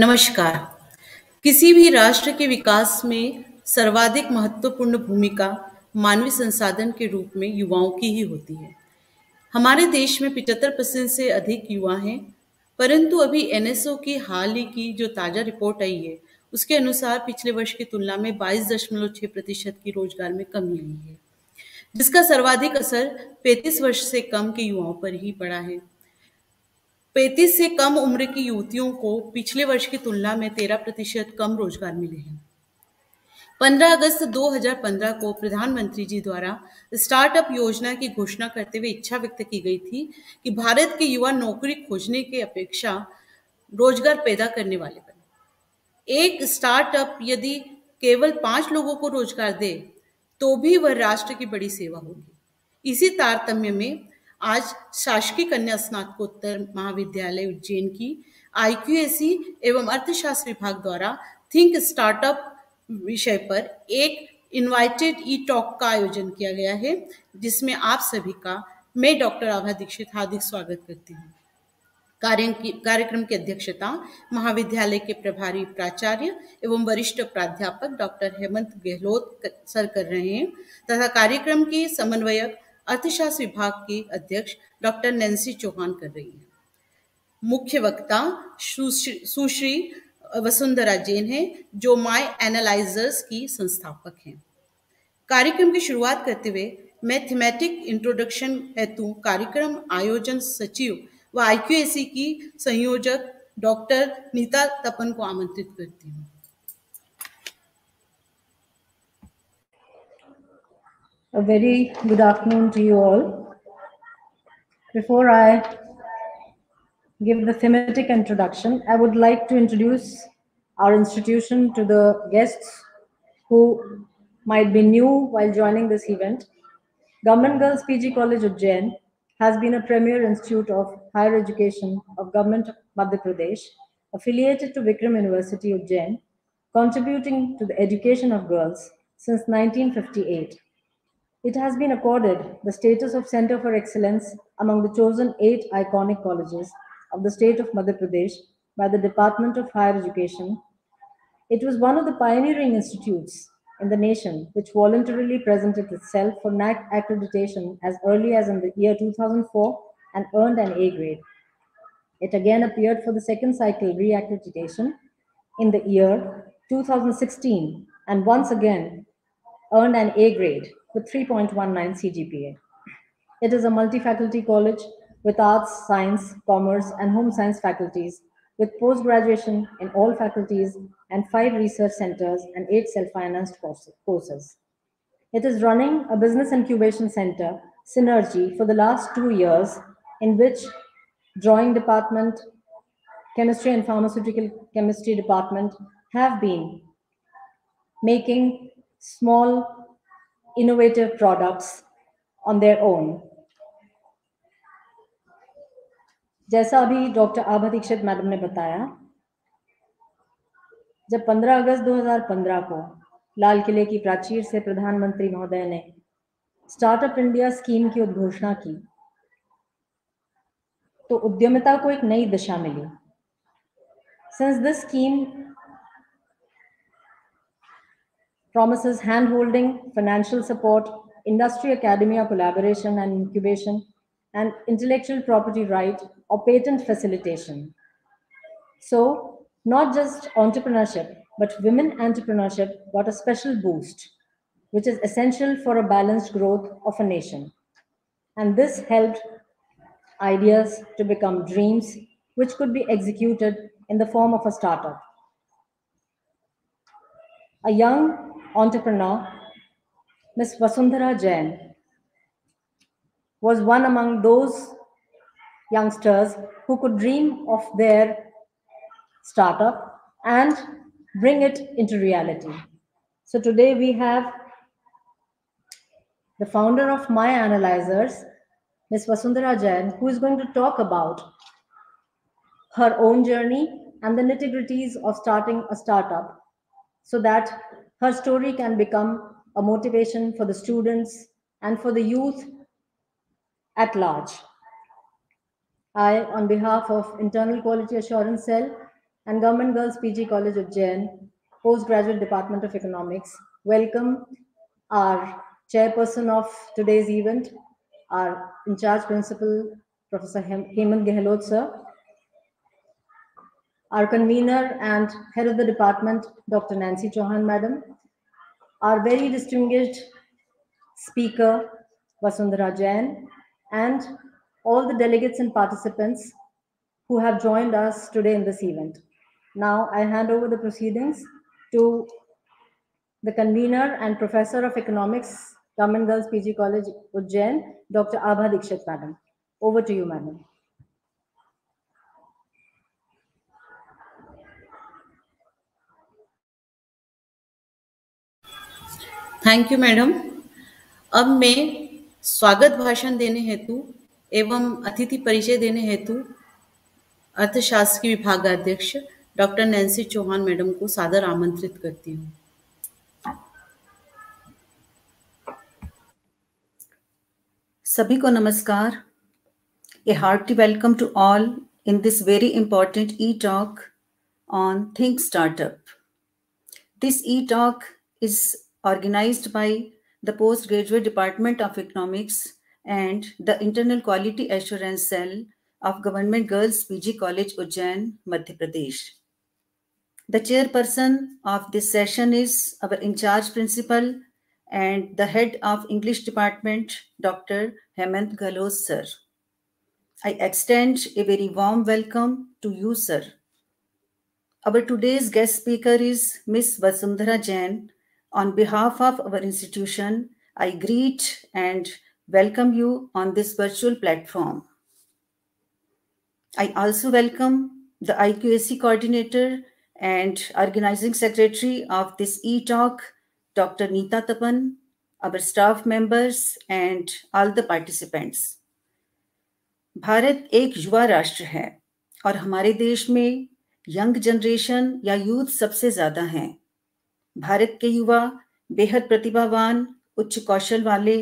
नमस्कार किसी भी राष्ट्र के विकास में सर्वाधिक महत्वपूर्ण भूमिका मानवीय संसाधन के रूप में युवाओं की ही होती है हमारे देश में पिचहत्तर परसेंट से अधिक युवा हैं परंतु अभी एनएसओ की हाल ही की जो ताज़ा रिपोर्ट आई है उसके अनुसार पिछले वर्ष की तुलना में बाईस दशमलव छः प्रतिशत की रोजगार में कमी आई है जिसका सर्वाधिक असर 35 वर्ष से कम के युवाओं पर ही पड़ा है पैंतीस से कम उम्र की युवतियों को पिछले वर्ष की तुलना में तेरह प्रतिशत कम रोजगार मिले हैं 15 अगस्त 2015 को प्रधानमंत्री जी द्वारा स्टार्टअप योजना की घोषणा करते हुए इच्छा व्यक्त की गई थी कि भारत के युवा नौकरी खोजने के अपेक्षा रोजगार पैदा करने वाले बने एक स्टार्टअप यदि केवल पांच लोगों को रोजगार दे तो भी वह राष्ट्र की बड़ी सेवा होगी इसी तारतम्य में आज शासकीय कन्या स्नातकोत्तर महाविद्यालय उज्जैन की आई e एवं अर्थशास्त्र विभाग द्वारा थिंक स्टार्टअप विषय पर एक इनवाइटेड ई टॉक का आयोजन किया गया है जिसमें आप सभी का मैं डॉक्टर आभा दीक्षित हार्दिक स्वागत करती हूँ कार्य की कार्यक्रम की अध्यक्षता महाविद्यालय के प्रभारी प्राचार्य एवं वरिष्ठ प्राध्यापक डॉक्टर हेमंत गहलोत सर कर रहे हैं तथा कार्यक्रम के समन्वयक अर्थशास्त्र विभाग की अध्यक्ष डॉक्टर नैन्सी चौहान कर रही हैं मुख्य वक्ता सुश्री वसुंधरा जैन हैं जो माई एनालाइजर्स की संस्थापक हैं कार्यक्रम की शुरुआत करते हुए मैं थीमेटिक इंट्रोडक्शन हेतु कार्यक्रम आयोजन सचिव व आई की संयोजक डॉक्टर नीता तपन को आमंत्रित करती हूँ A very good afternoon to you all. Before I give the thematic introduction, I would like to introduce our institution to the guests who might be new while joining this event. Government Girls PG College of Ujjain has been a premier institute of higher education of Government of Madhya Pradesh, affiliated to Vikram University of Ujjain, contributing to the education of girls since 1958. It has been accorded the status of Center for Excellence among the chosen eight iconic colleges of the state of Madhya Pradesh by the Department of Higher Education. It was one of the pioneering institutes in the nation which voluntarily presented itself for NAC accreditation as early as in the year 2004 and earned an A grade. It again appeared for the second cycle reaccreditation in the year 2016 and once again earned an A grade with 3.19 CGPA. It is a multi-faculty college with arts, science, commerce, and home science faculties, with post-graduation in all faculties and five research centers and eight self-financed courses. It is running a business incubation center, Synergy, for the last two years, in which drawing department, chemistry and pharmaceutical chemistry department have been making small innovative products on their own. जैसा अभी doctor Abha Dixit madam ने बताया जब 15 अगस्त 2015 को लाल किले की प्राचीर से प्रधानमंत्री महोदय ने स्टार्टअप इंडिया स्कीम की उद्घोषणा की तो उद्यमिता को एक नई दिशा मिली since this scheme promises handholding, financial support, industry academia collaboration and incubation, and intellectual property right or patent facilitation. So, not just entrepreneurship, but women entrepreneurship got a special boost, which is essential for a balanced growth of a nation. And this helped ideas to become dreams, which could be executed in the form of a startup. A young entrepreneur, Ms. Vasundhara Jain, was one among those youngsters who could dream of their startup and bring it into reality. So today we have the founder of My Analyzers, Ms. Vasundhara Jain, who is going to talk about her own journey and the nitty-gritties of starting a startup so that her story can become a motivation for the students and for the youth at large. I, on behalf of Internal Quality Assurance Cell and Government Girls PG College of Jain, Postgraduate Department of Economics, welcome our chairperson of today's event, our in charge principal, Professor Hemant Gehlot, sir, our convener and head of the department, Dr. Nancy Johan, madam, our very distinguished speaker, Vasundhara Jain, and all the delegates and participants who have joined us today in this event. Now I hand over the proceedings to the convener and professor of economics, Government Girls PG College, Ujjain, Dr. Abha Dikshit, madam. Over to you, madam. Thank you madam अब मैं स्वागत भाषण देने हेतु एवं अतिथि परिचय देने हेतु अर्थशास्त्र विभाग अध्यक्ष डॉक्टर नैन्सी चौहान मैडम को सादर आमंत्रित करती हूँ सभी को नमस्कार a hearty welcome to all in this very important e talk on think startup this e talk is organized by the Postgraduate Department of Economics and the Internal Quality Assurance Cell of Government Girls PG College, Ujjain, Madhya Pradesh. The chairperson of this session is our in-charge principal and the head of English department, Dr. Hemant Galos, sir. I extend a very warm welcome to you, sir. Our today's guest speaker is Ms. Vasundhara Jain, on behalf of our institution, I greet and welcome you on this virtual platform. I also welcome the IQSC coordinator and organizing secretary of this e-talk, Dr. Nita Tapan, our staff members, and all the participants. Bharat एक युवा राष्ट्र है और हमारे देश में young generation या youth सबसे ज्यादा हैं भारत के युवा बेहद प्रतिभावान उच्च कौशल वाले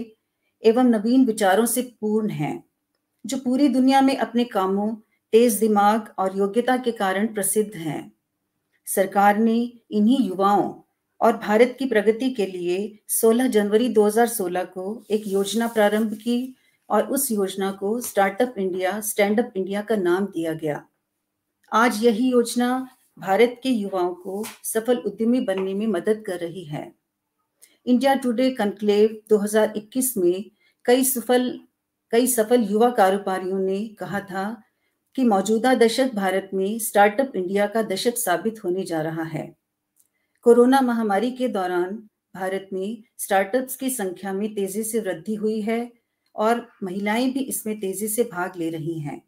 एवं नवीन विचारों से पूर्ण हैं जो पूरी दुनिया में अपने कामों तेज दिमाग और योग्यता के कारण प्रसिद्ध हैं सरकार ने इन्हीं युवाओं और भारत की प्रगति के लिए 16 जनवरी 2016 को एक योजना प्रारंभ की और उस योजना को startup India stand up India का नाम दिया गया आज यही योजना भारत के युवाओं को सफल उद्यमी बनने में मदद कर रही है इंडिया टुडे कंक्लेव 2021 में कई सफल कई सफल युवा कारोबारियों ने कहा था कि मौजूदा दशक भारत में स्टार्टअप इंडिया का दशक साबित होने जा रहा है कोरोना महामारी के दौरान भारत में स्टार्टअप्स की संख्या में तेजी से वृद्धि हुई है और महिलाएं भी इसमें तेजी से भाग ले रही हैं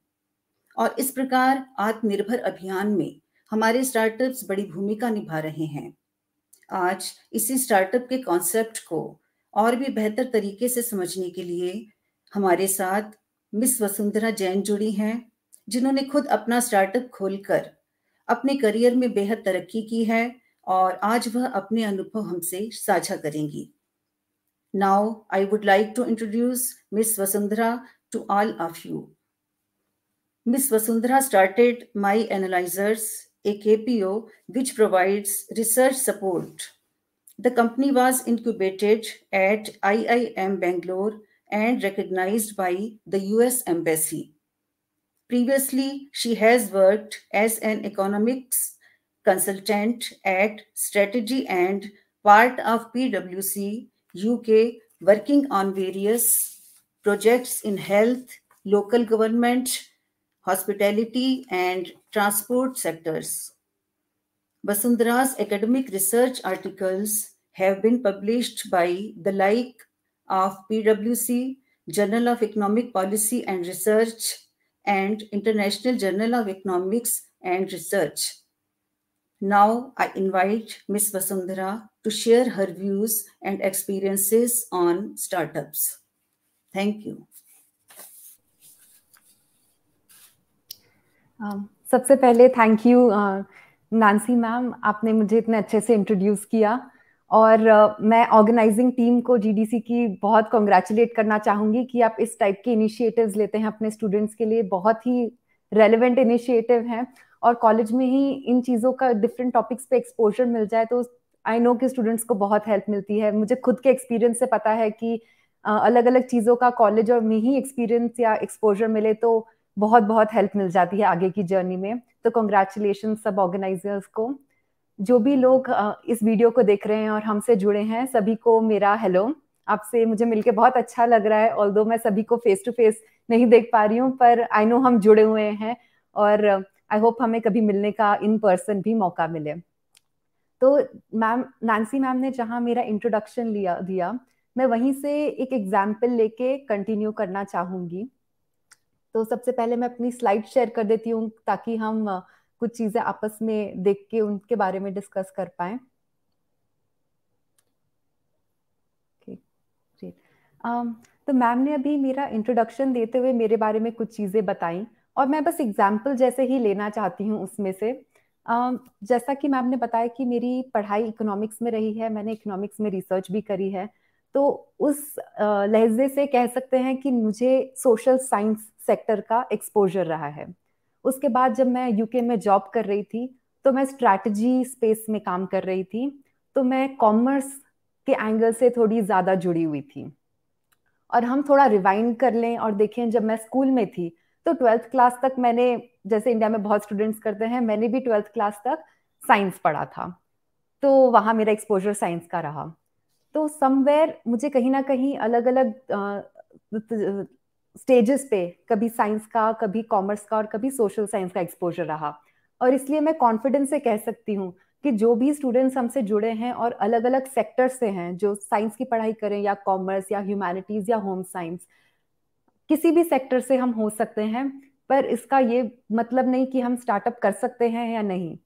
और इस प्रकार आत्मनिर्भर अभियान में हमारे स्टार्टअप्स बड़ी भूमिका निभा रहे हैं आज इसी स्टार्टअप के कॉन्सेप्ट को और भी बेहतर तरीके से समझने के लिए हमारे साथ मिस वसुंधरा जैन जुड़ी हैं जिन्होंने खुद अपना स्टार्टअप खोलकर अपने करियर में बेहद तरक्की की है और आज वह अपने अनुभव हमसे साझा करेंगी now I would like to introduce miss Vasundhara to all of you miss Vasundhara started my analyzers a KPO which provides research support. The company was incubated at IIM Bangalore and recognized by the US Embassy. Previously, she has worked as an economics consultant at Strategy and part of PwC UK, working on various projects in health, local government, hospitality, and transport sectors. Basundhara's academic research articles have been published by the like of PwC, Journal of Economic Policy and Research, and International Journal of Economics and Research. Now I invite Ms. Vasundhara to share her views and experiences on startups. Thank you. Um, सबसे पहले thank you नानसी ma'am आपने मुझे इतने अच्छे से introduce किया और uh, मैं ऑर्गेनाइजिंग टीम को जीडीसी की बहुत कॉन्ग्रेचुलेट करना चाहूँगी कि आप इस टाइप के इनिशिएटिव्स लेते हैं अपने स्टूडेंट्स के लिए बहुत ही रेलिवेंट इनिशिएटिव हैं और कॉलेज में ही इन चीज़ों का डिफरेंट टॉपिक्स पे एक्सपोजर मिल जाए तो आई नो कि स्टूडेंट्स को बहुत हेल्प मिलती है मुझे खुद के एक्सपीरियंस से पता है कि uh, अलग अलग चीज़ों का कॉलेज और में ही एक्सपीरियंस या एक्सपोजर मिले तो बहुत बहुत हेल्प मिल जाती है आगे की जर्नी में तो कॉन्ग्रेचुलेशन सब ऑर्गेनाइजर्स को जो भी लोग इस वीडियो को देख रहे हैं और हमसे जुड़े हैं सभी को मेरा हेलो आपसे मुझे मिलके बहुत अच्छा लग रहा है ऑल मैं सभी को फेस टू फेस नहीं देख पा रही हूँ पर आई नो हम जुड़े हुए हैं और आई होप हमें कभी मिलने का इन पर्सन भी मौका मिले तो मैम नैन्सी मैम ने जहाँ मेरा इंट्रोडक्शन लिया दिया मैं वहीं से एक एग्जाम्पल लेके कंटिन्यू करना चाहूँगी तो सबसे पहले मैं अपनी स्लाइड शेयर कर देती हूँ ताकि हम कुछ चीजें आपस में देख के उनके बारे में डिस्कस कर पाए तो मैम ने अभी मेरा इंट्रोडक्शन देते हुए मेरे बारे में कुछ चीज़ें बताई और मैं बस एग्जाम्पल जैसे ही लेना चाहती हूँ उसमें से जैसा कि मैम ने बताया कि मेरी पढ़ाई इकोनॉमिक्स में रही है मैंने इकोनॉमिक्स में रिसर्च भी करी है तो उस लहजे से कह सकते हैं कि मुझे सोशल साइंस सेक्टर का एक्सपोजर रहा है उसके बाद जब मैं यूके में जॉब कर रही थी तो मैं स्ट्रैटेजी स्पेस में काम कर रही थी तो मैं कॉमर्स के एंगल से थोड़ी ज़्यादा जुड़ी हुई थी और हम थोड़ा रिवाइंड कर लें और देखें जब मैं स्कूल में थी तो ट्वेल्थ क्लास तक मैंने जैसे इंडिया में बहुत स्टूडेंट्स करते हैं मैंने भी ट्वेल्थ क्लास तक साइंस पढ़ा था तो वहाँ मेरा एक्सपोजर साइंस का रहा तो समवेयर मुझे कहीं ना कहीं अलग अलग स्टेजेस पे कभी साइंस का कभी कॉमर्स का और कभी सोशल साइंस का एक्सपोजर रहा और इसलिए मैं कॉन्फिडेंस से कह सकती हूँ कि जो भी स्टूडेंट्स हमसे जुड़े हैं और अलग अलग सेक्टर से हैं जो साइंस की पढ़ाई करें या कॉमर्स या ह्यूमैनिटीज या होम साइंस किसी भी सेक्टर से हम हो सकते हैं पर इसका ये मतलब नहीं कि हम स्टार्टअप कर सकते हैं या नहीं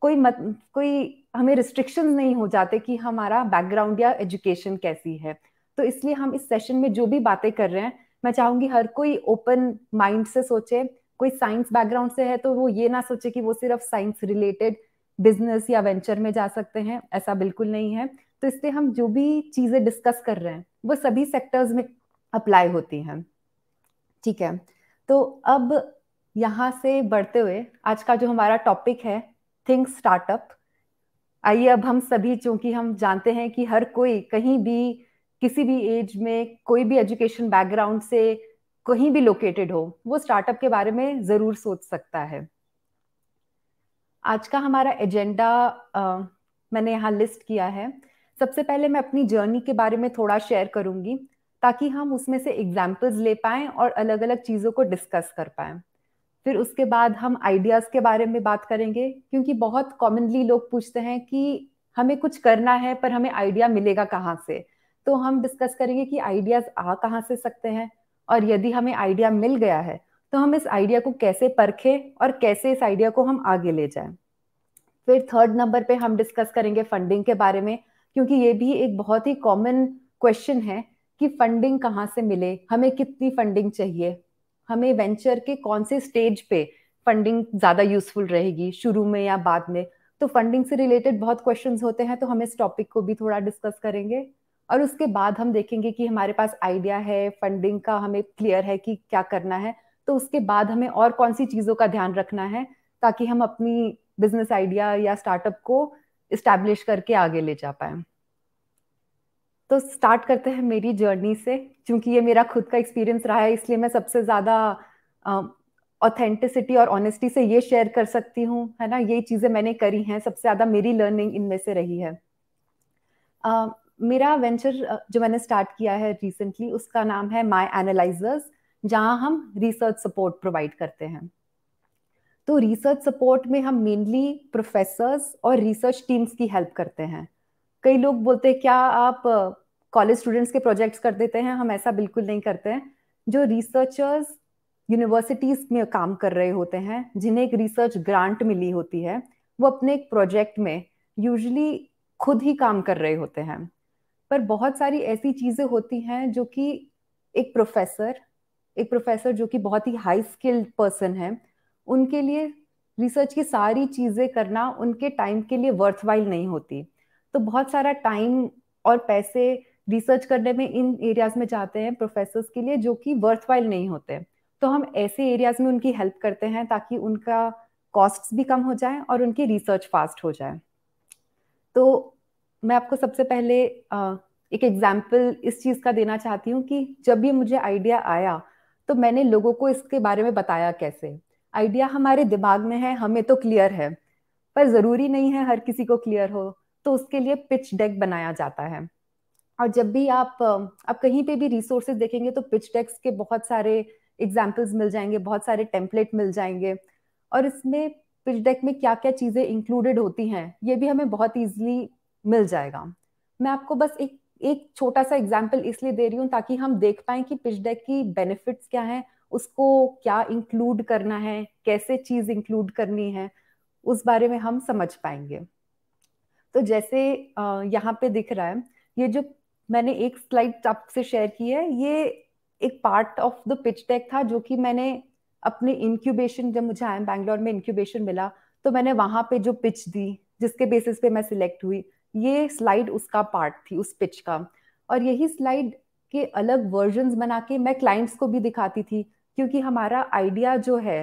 कोई मत कोई हमें रिस्ट्रिक्शंस नहीं हो जाते कि हमारा बैकग्राउंड या एजुकेशन कैसी है तो इसलिए हम इस सेशन में जो भी बातें कर रहे हैं मैं चाहूंगी हर कोई ओपन माइंड से सोचे कोई साइंस बैकग्राउंड से है तो वो ये ना सोचे कि वो सिर्फ साइंस रिलेटेड बिजनेस या वेंचर में जा सकते हैं ऐसा बिल्कुल नहीं है तो इसलिए हम जो भी चीजें डिस्कस कर रहे हैं वो सभी सेक्टर्स में अप्लाई होती हैं ठीक है तो अब यहाँ से बढ़ते हुए आज का जो हमारा टॉपिक है थिंक स्टार्टअप आइए अब हम सभी चूंकि हम जानते हैं कि हर कोई कहीं भी किसी भी एज में कोई भी एजुकेशन बैकग्राउंड से कहीं भी लोकेटेड हो वो स्टार्टअप के बारे में ज़रूर सोच सकता है आज का हमारा एजेंडा आ, मैंने यहाँ लिस्ट किया है सबसे पहले मैं अपनी जर्नी के बारे में थोड़ा शेयर करूंगी ताकि हम उसमें से एग्जाम्पल्स ले पाए और अलग अलग चीज़ों को डिस्कस कर पाए फिर उसके बाद हम आइडियाज़ के बारे में बात करेंगे क्योंकि बहुत कॉमनली लोग पूछते हैं कि हमें कुछ करना है पर हमें आइडिया मिलेगा कहाँ से तो हम डिस्कस करेंगे कि आइडियाज आ कहाँ से सकते हैं और यदि हमें आइडिया मिल गया है तो हम इस आइडिया को कैसे परखें और कैसे इस आइडिया को हम आगे ले जाएं फिर थर्ड नंबर पे हम डिस्कस करेंगे फंडिंग के बारे में क्योंकि ये भी एक बहुत ही कॉमन क्वेश्चन है कि फंडिंग कहाँ से मिले हमें कितनी फंडिंग चाहिए हमें वेंचर के कौन से स्टेज पे फंडिंग ज़्यादा यूजफुल रहेगी शुरू में या बाद में तो फंडिंग से रिलेटेड बहुत क्वेश्चंस होते हैं तो हम इस टॉपिक को भी थोड़ा डिस्कस करेंगे और उसके बाद हम देखेंगे कि हमारे पास आइडिया है फंडिंग का हमें क्लियर है कि क्या करना है तो उसके बाद हमें और कौन सी चीज़ों का ध्यान रखना है ताकि हम अपनी बिजनेस आइडिया या स्टार्टअप को इस्टेब्लिश करके आगे ले जा पाए तो स्टार्ट करते हैं मेरी जर्नी से क्योंकि ये मेरा खुद का एक्सपीरियंस रहा है इसलिए मैं सबसे ज़्यादा ऑथेंटिसिटी और ऑनेस्टी से ये शेयर कर सकती हूँ है ना ये चीज़ें मैंने करी हैं सबसे ज़्यादा मेरी लर्निंग इनमें से रही है uh, मेरा वेंचर जो मैंने स्टार्ट किया है रिसेंटली उसका नाम है माई एनालाइजर्स जहाँ हम रिसर्च सपोर्ट प्रोवाइड करते हैं तो रिसर्च सपोर्ट में हम मेनली प्रोफेसर्स और रिसर्च टीम्स की हेल्प करते हैं कई लोग बोलते हैं क्या आप कॉलेज स्टूडेंट्स के प्रोजेक्ट्स कर देते हैं हम ऐसा बिल्कुल नहीं करते हैं जो रिसर्चर्स यूनिवर्सिटीज में काम कर रहे होते हैं जिन्हें एक रिसर्च ग्रांट मिली होती है वो अपने एक प्रोजेक्ट में यूजली खुद ही काम कर रहे होते हैं पर बहुत सारी ऐसी चीजें होती हैं जो कि एक प्रोफेसर एक प्रोफेसर जो कि बहुत ही हाई स्किल्ड पर्सन है उनके लिए रिसर्च की सारी चीजें करना उनके टाइम के लिए वर्थवाइल नहीं होती तो बहुत सारा टाइम और पैसे रिसर्च करने में इन एरियाज में जाते हैं प्रोफेसर्स के लिए जो कि वर्थवाइल नहीं होते तो हम ऐसे एरियाज में उनकी हेल्प करते हैं ताकि उनका कॉस्ट्स भी कम हो जाए और उनकी रिसर्च फास्ट हो जाए तो मैं आपको सबसे पहले एक एग्जाम्पल इस चीज का देना चाहती हूँ कि जब भी मुझे आइडिया आया तो मैंने लोगों को इसके बारे में बताया कैसे आइडिया हमारे दिमाग में है हमें तो क्लियर है पर ज़रूरी नहीं है हर किसी को क्लियर हो तो उसके लिए पिच डेक बनाया जाता है और जब भी आप आप कहीं पे भी रिसोर्सेज देखेंगे तो पिच डेक्स के बहुत सारे एग्जाम्पल्स मिल जाएंगे बहुत सारे टेम्पलेट मिल जाएंगे और इसमें पिच डेक में क्या क्या चीज़ें इंक्लूडेड होती हैं ये भी हमें बहुत ईजिली मिल जाएगा मैं आपको बस एक एक छोटा सा एग्जाम्पल इसलिए दे रही हूँ ताकि हम देख पाए कि पिच डेक की बेनिफिट्स क्या है उसको क्या इंक्लूड करना है कैसे चीज इंक्लूड करनी है उस बारे में हम समझ पाएंगे तो जैसे यहाँ पे दिख रहा है ये जो मैंने एक स्लाइड आपसे शेयर की है ये एक part of the pitch deck था जो कि मैंने अपने इंक्यूबेशन जब मुझे आया बैंगलोर में इंक्यूबेशन मिला तो मैंने वहां पे जो पिच दी जिसके बेसिस पे मैं सिलेक्ट हुई ये स्लाइड उसका पार्ट थी उस पिच का और यही स्लाइड के अलग वर्जन बना के मैं क्लाइंट्स को भी दिखाती थी क्योंकि हमारा आइडिया जो है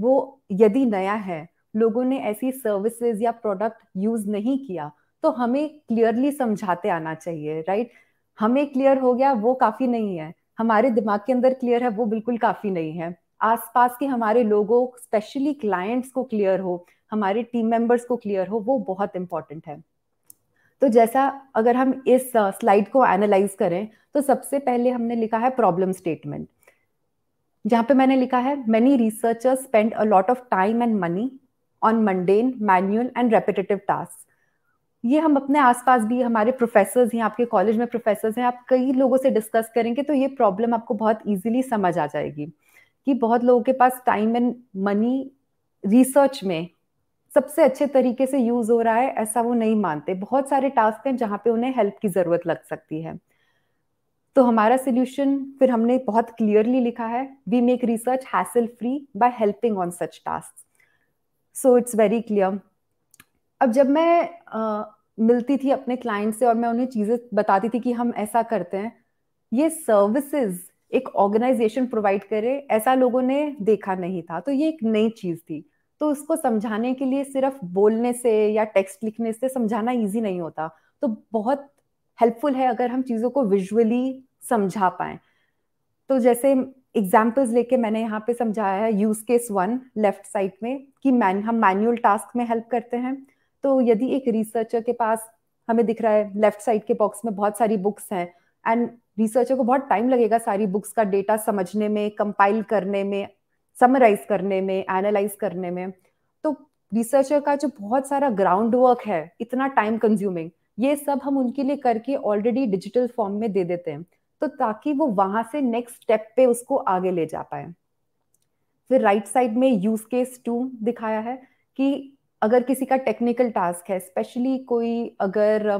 वो यदि नया है लोगों ने ऐसी सर्विसेज या प्रोडक्ट यूज नहीं किया तो हमें क्लियरली समझाते आना चाहिए राइट हमें क्लियर हो गया वो काफी नहीं है हमारे दिमाग के अंदर क्लियर है वो बिल्कुल काफी नहीं है आसपास के हमारे लोगों स्पेशली क्लाइंट्स को क्लियर हो हमारे टीम मेंबर्स को क्लियर हो वो बहुत इंपॉर्टेंट है तो जैसा अगर हम इस स्लाइड को एनालाइज करें तो सबसे पहले हमने लिखा है प्रॉब्लम स्टेटमेंट जहां पे मैंने लिखा है many researchers spend a lot of time and money on mundane manual and repetitive task ये हम अपने आसपास भी हमारे प्रोफेसर्स हैं आपके कॉलेज में प्रोफेसर्स हैं आप कई लोगों से डिस्कस करेंगे तो ये प्रॉब्लम आपको बहुत इजीली समझ आ जाएगी कि बहुत लोगों के पास टाइम एंड मनी रिसर्च में सबसे अच्छे तरीके से यूज हो रहा है ऐसा वो नहीं मानते बहुत सारे टास्क हैं जहाँ पे उन्हें हेल्प की जरूरत लग सकती है तो हमारा सोल्यूशन फिर हमने बहुत क्लियरली लिखा है we make research hassle free by helping on such task so it's very clear अब जब मैं आ, मिलती थी अपने क्लाइंट से और मैं उन्हें चीज़ें बताती थी कि हम ऐसा करते हैं ये सर्विसेज एक ऑर्गेनाइजेशन प्रोवाइड करे ऐसा लोगों ने देखा नहीं था तो ये एक नई चीज़ थी तो उसको समझाने के लिए सिर्फ बोलने से या टेक्स्ट लिखने से समझाना इजी नहीं होता तो बहुत हेल्पफुल है अगर हम चीज़ों को विजुअली समझा पाए तो जैसे एग्जाम्पल्स लेके मैंने यहाँ पे समझाया है use case one left side में कि मैन हम मैनुअल टास्क में हेल्प करते हैं तो यदि एक रिसर्चर के पास हमें दिख रहा है लेफ्ट साइड के बॉक्स में बहुत सारी बुक्स हैं एंड रिसर्चर को बहुत टाइम लगेगा सारी बुक्स का डेटा समझने में कंपाइल करने में समराइज करने में एनालाइज करने में तो रिसर्चर का जो बहुत सारा ग्राउंड वर्क है इतना टाइम कंज्यूमिंग ये सब हम उनके लिए करके ऑलरेडी डिजिटल फॉर्म में दे देते हैं तो ताकि वो वहां से नेक्स्ट स्टेप पे उसको आगे ले जा पाए फिर राइट साइड में यूज केस टू दिखाया है कि अगर किसी का टेक्निकल टास्क है स्पेशली कोई अगर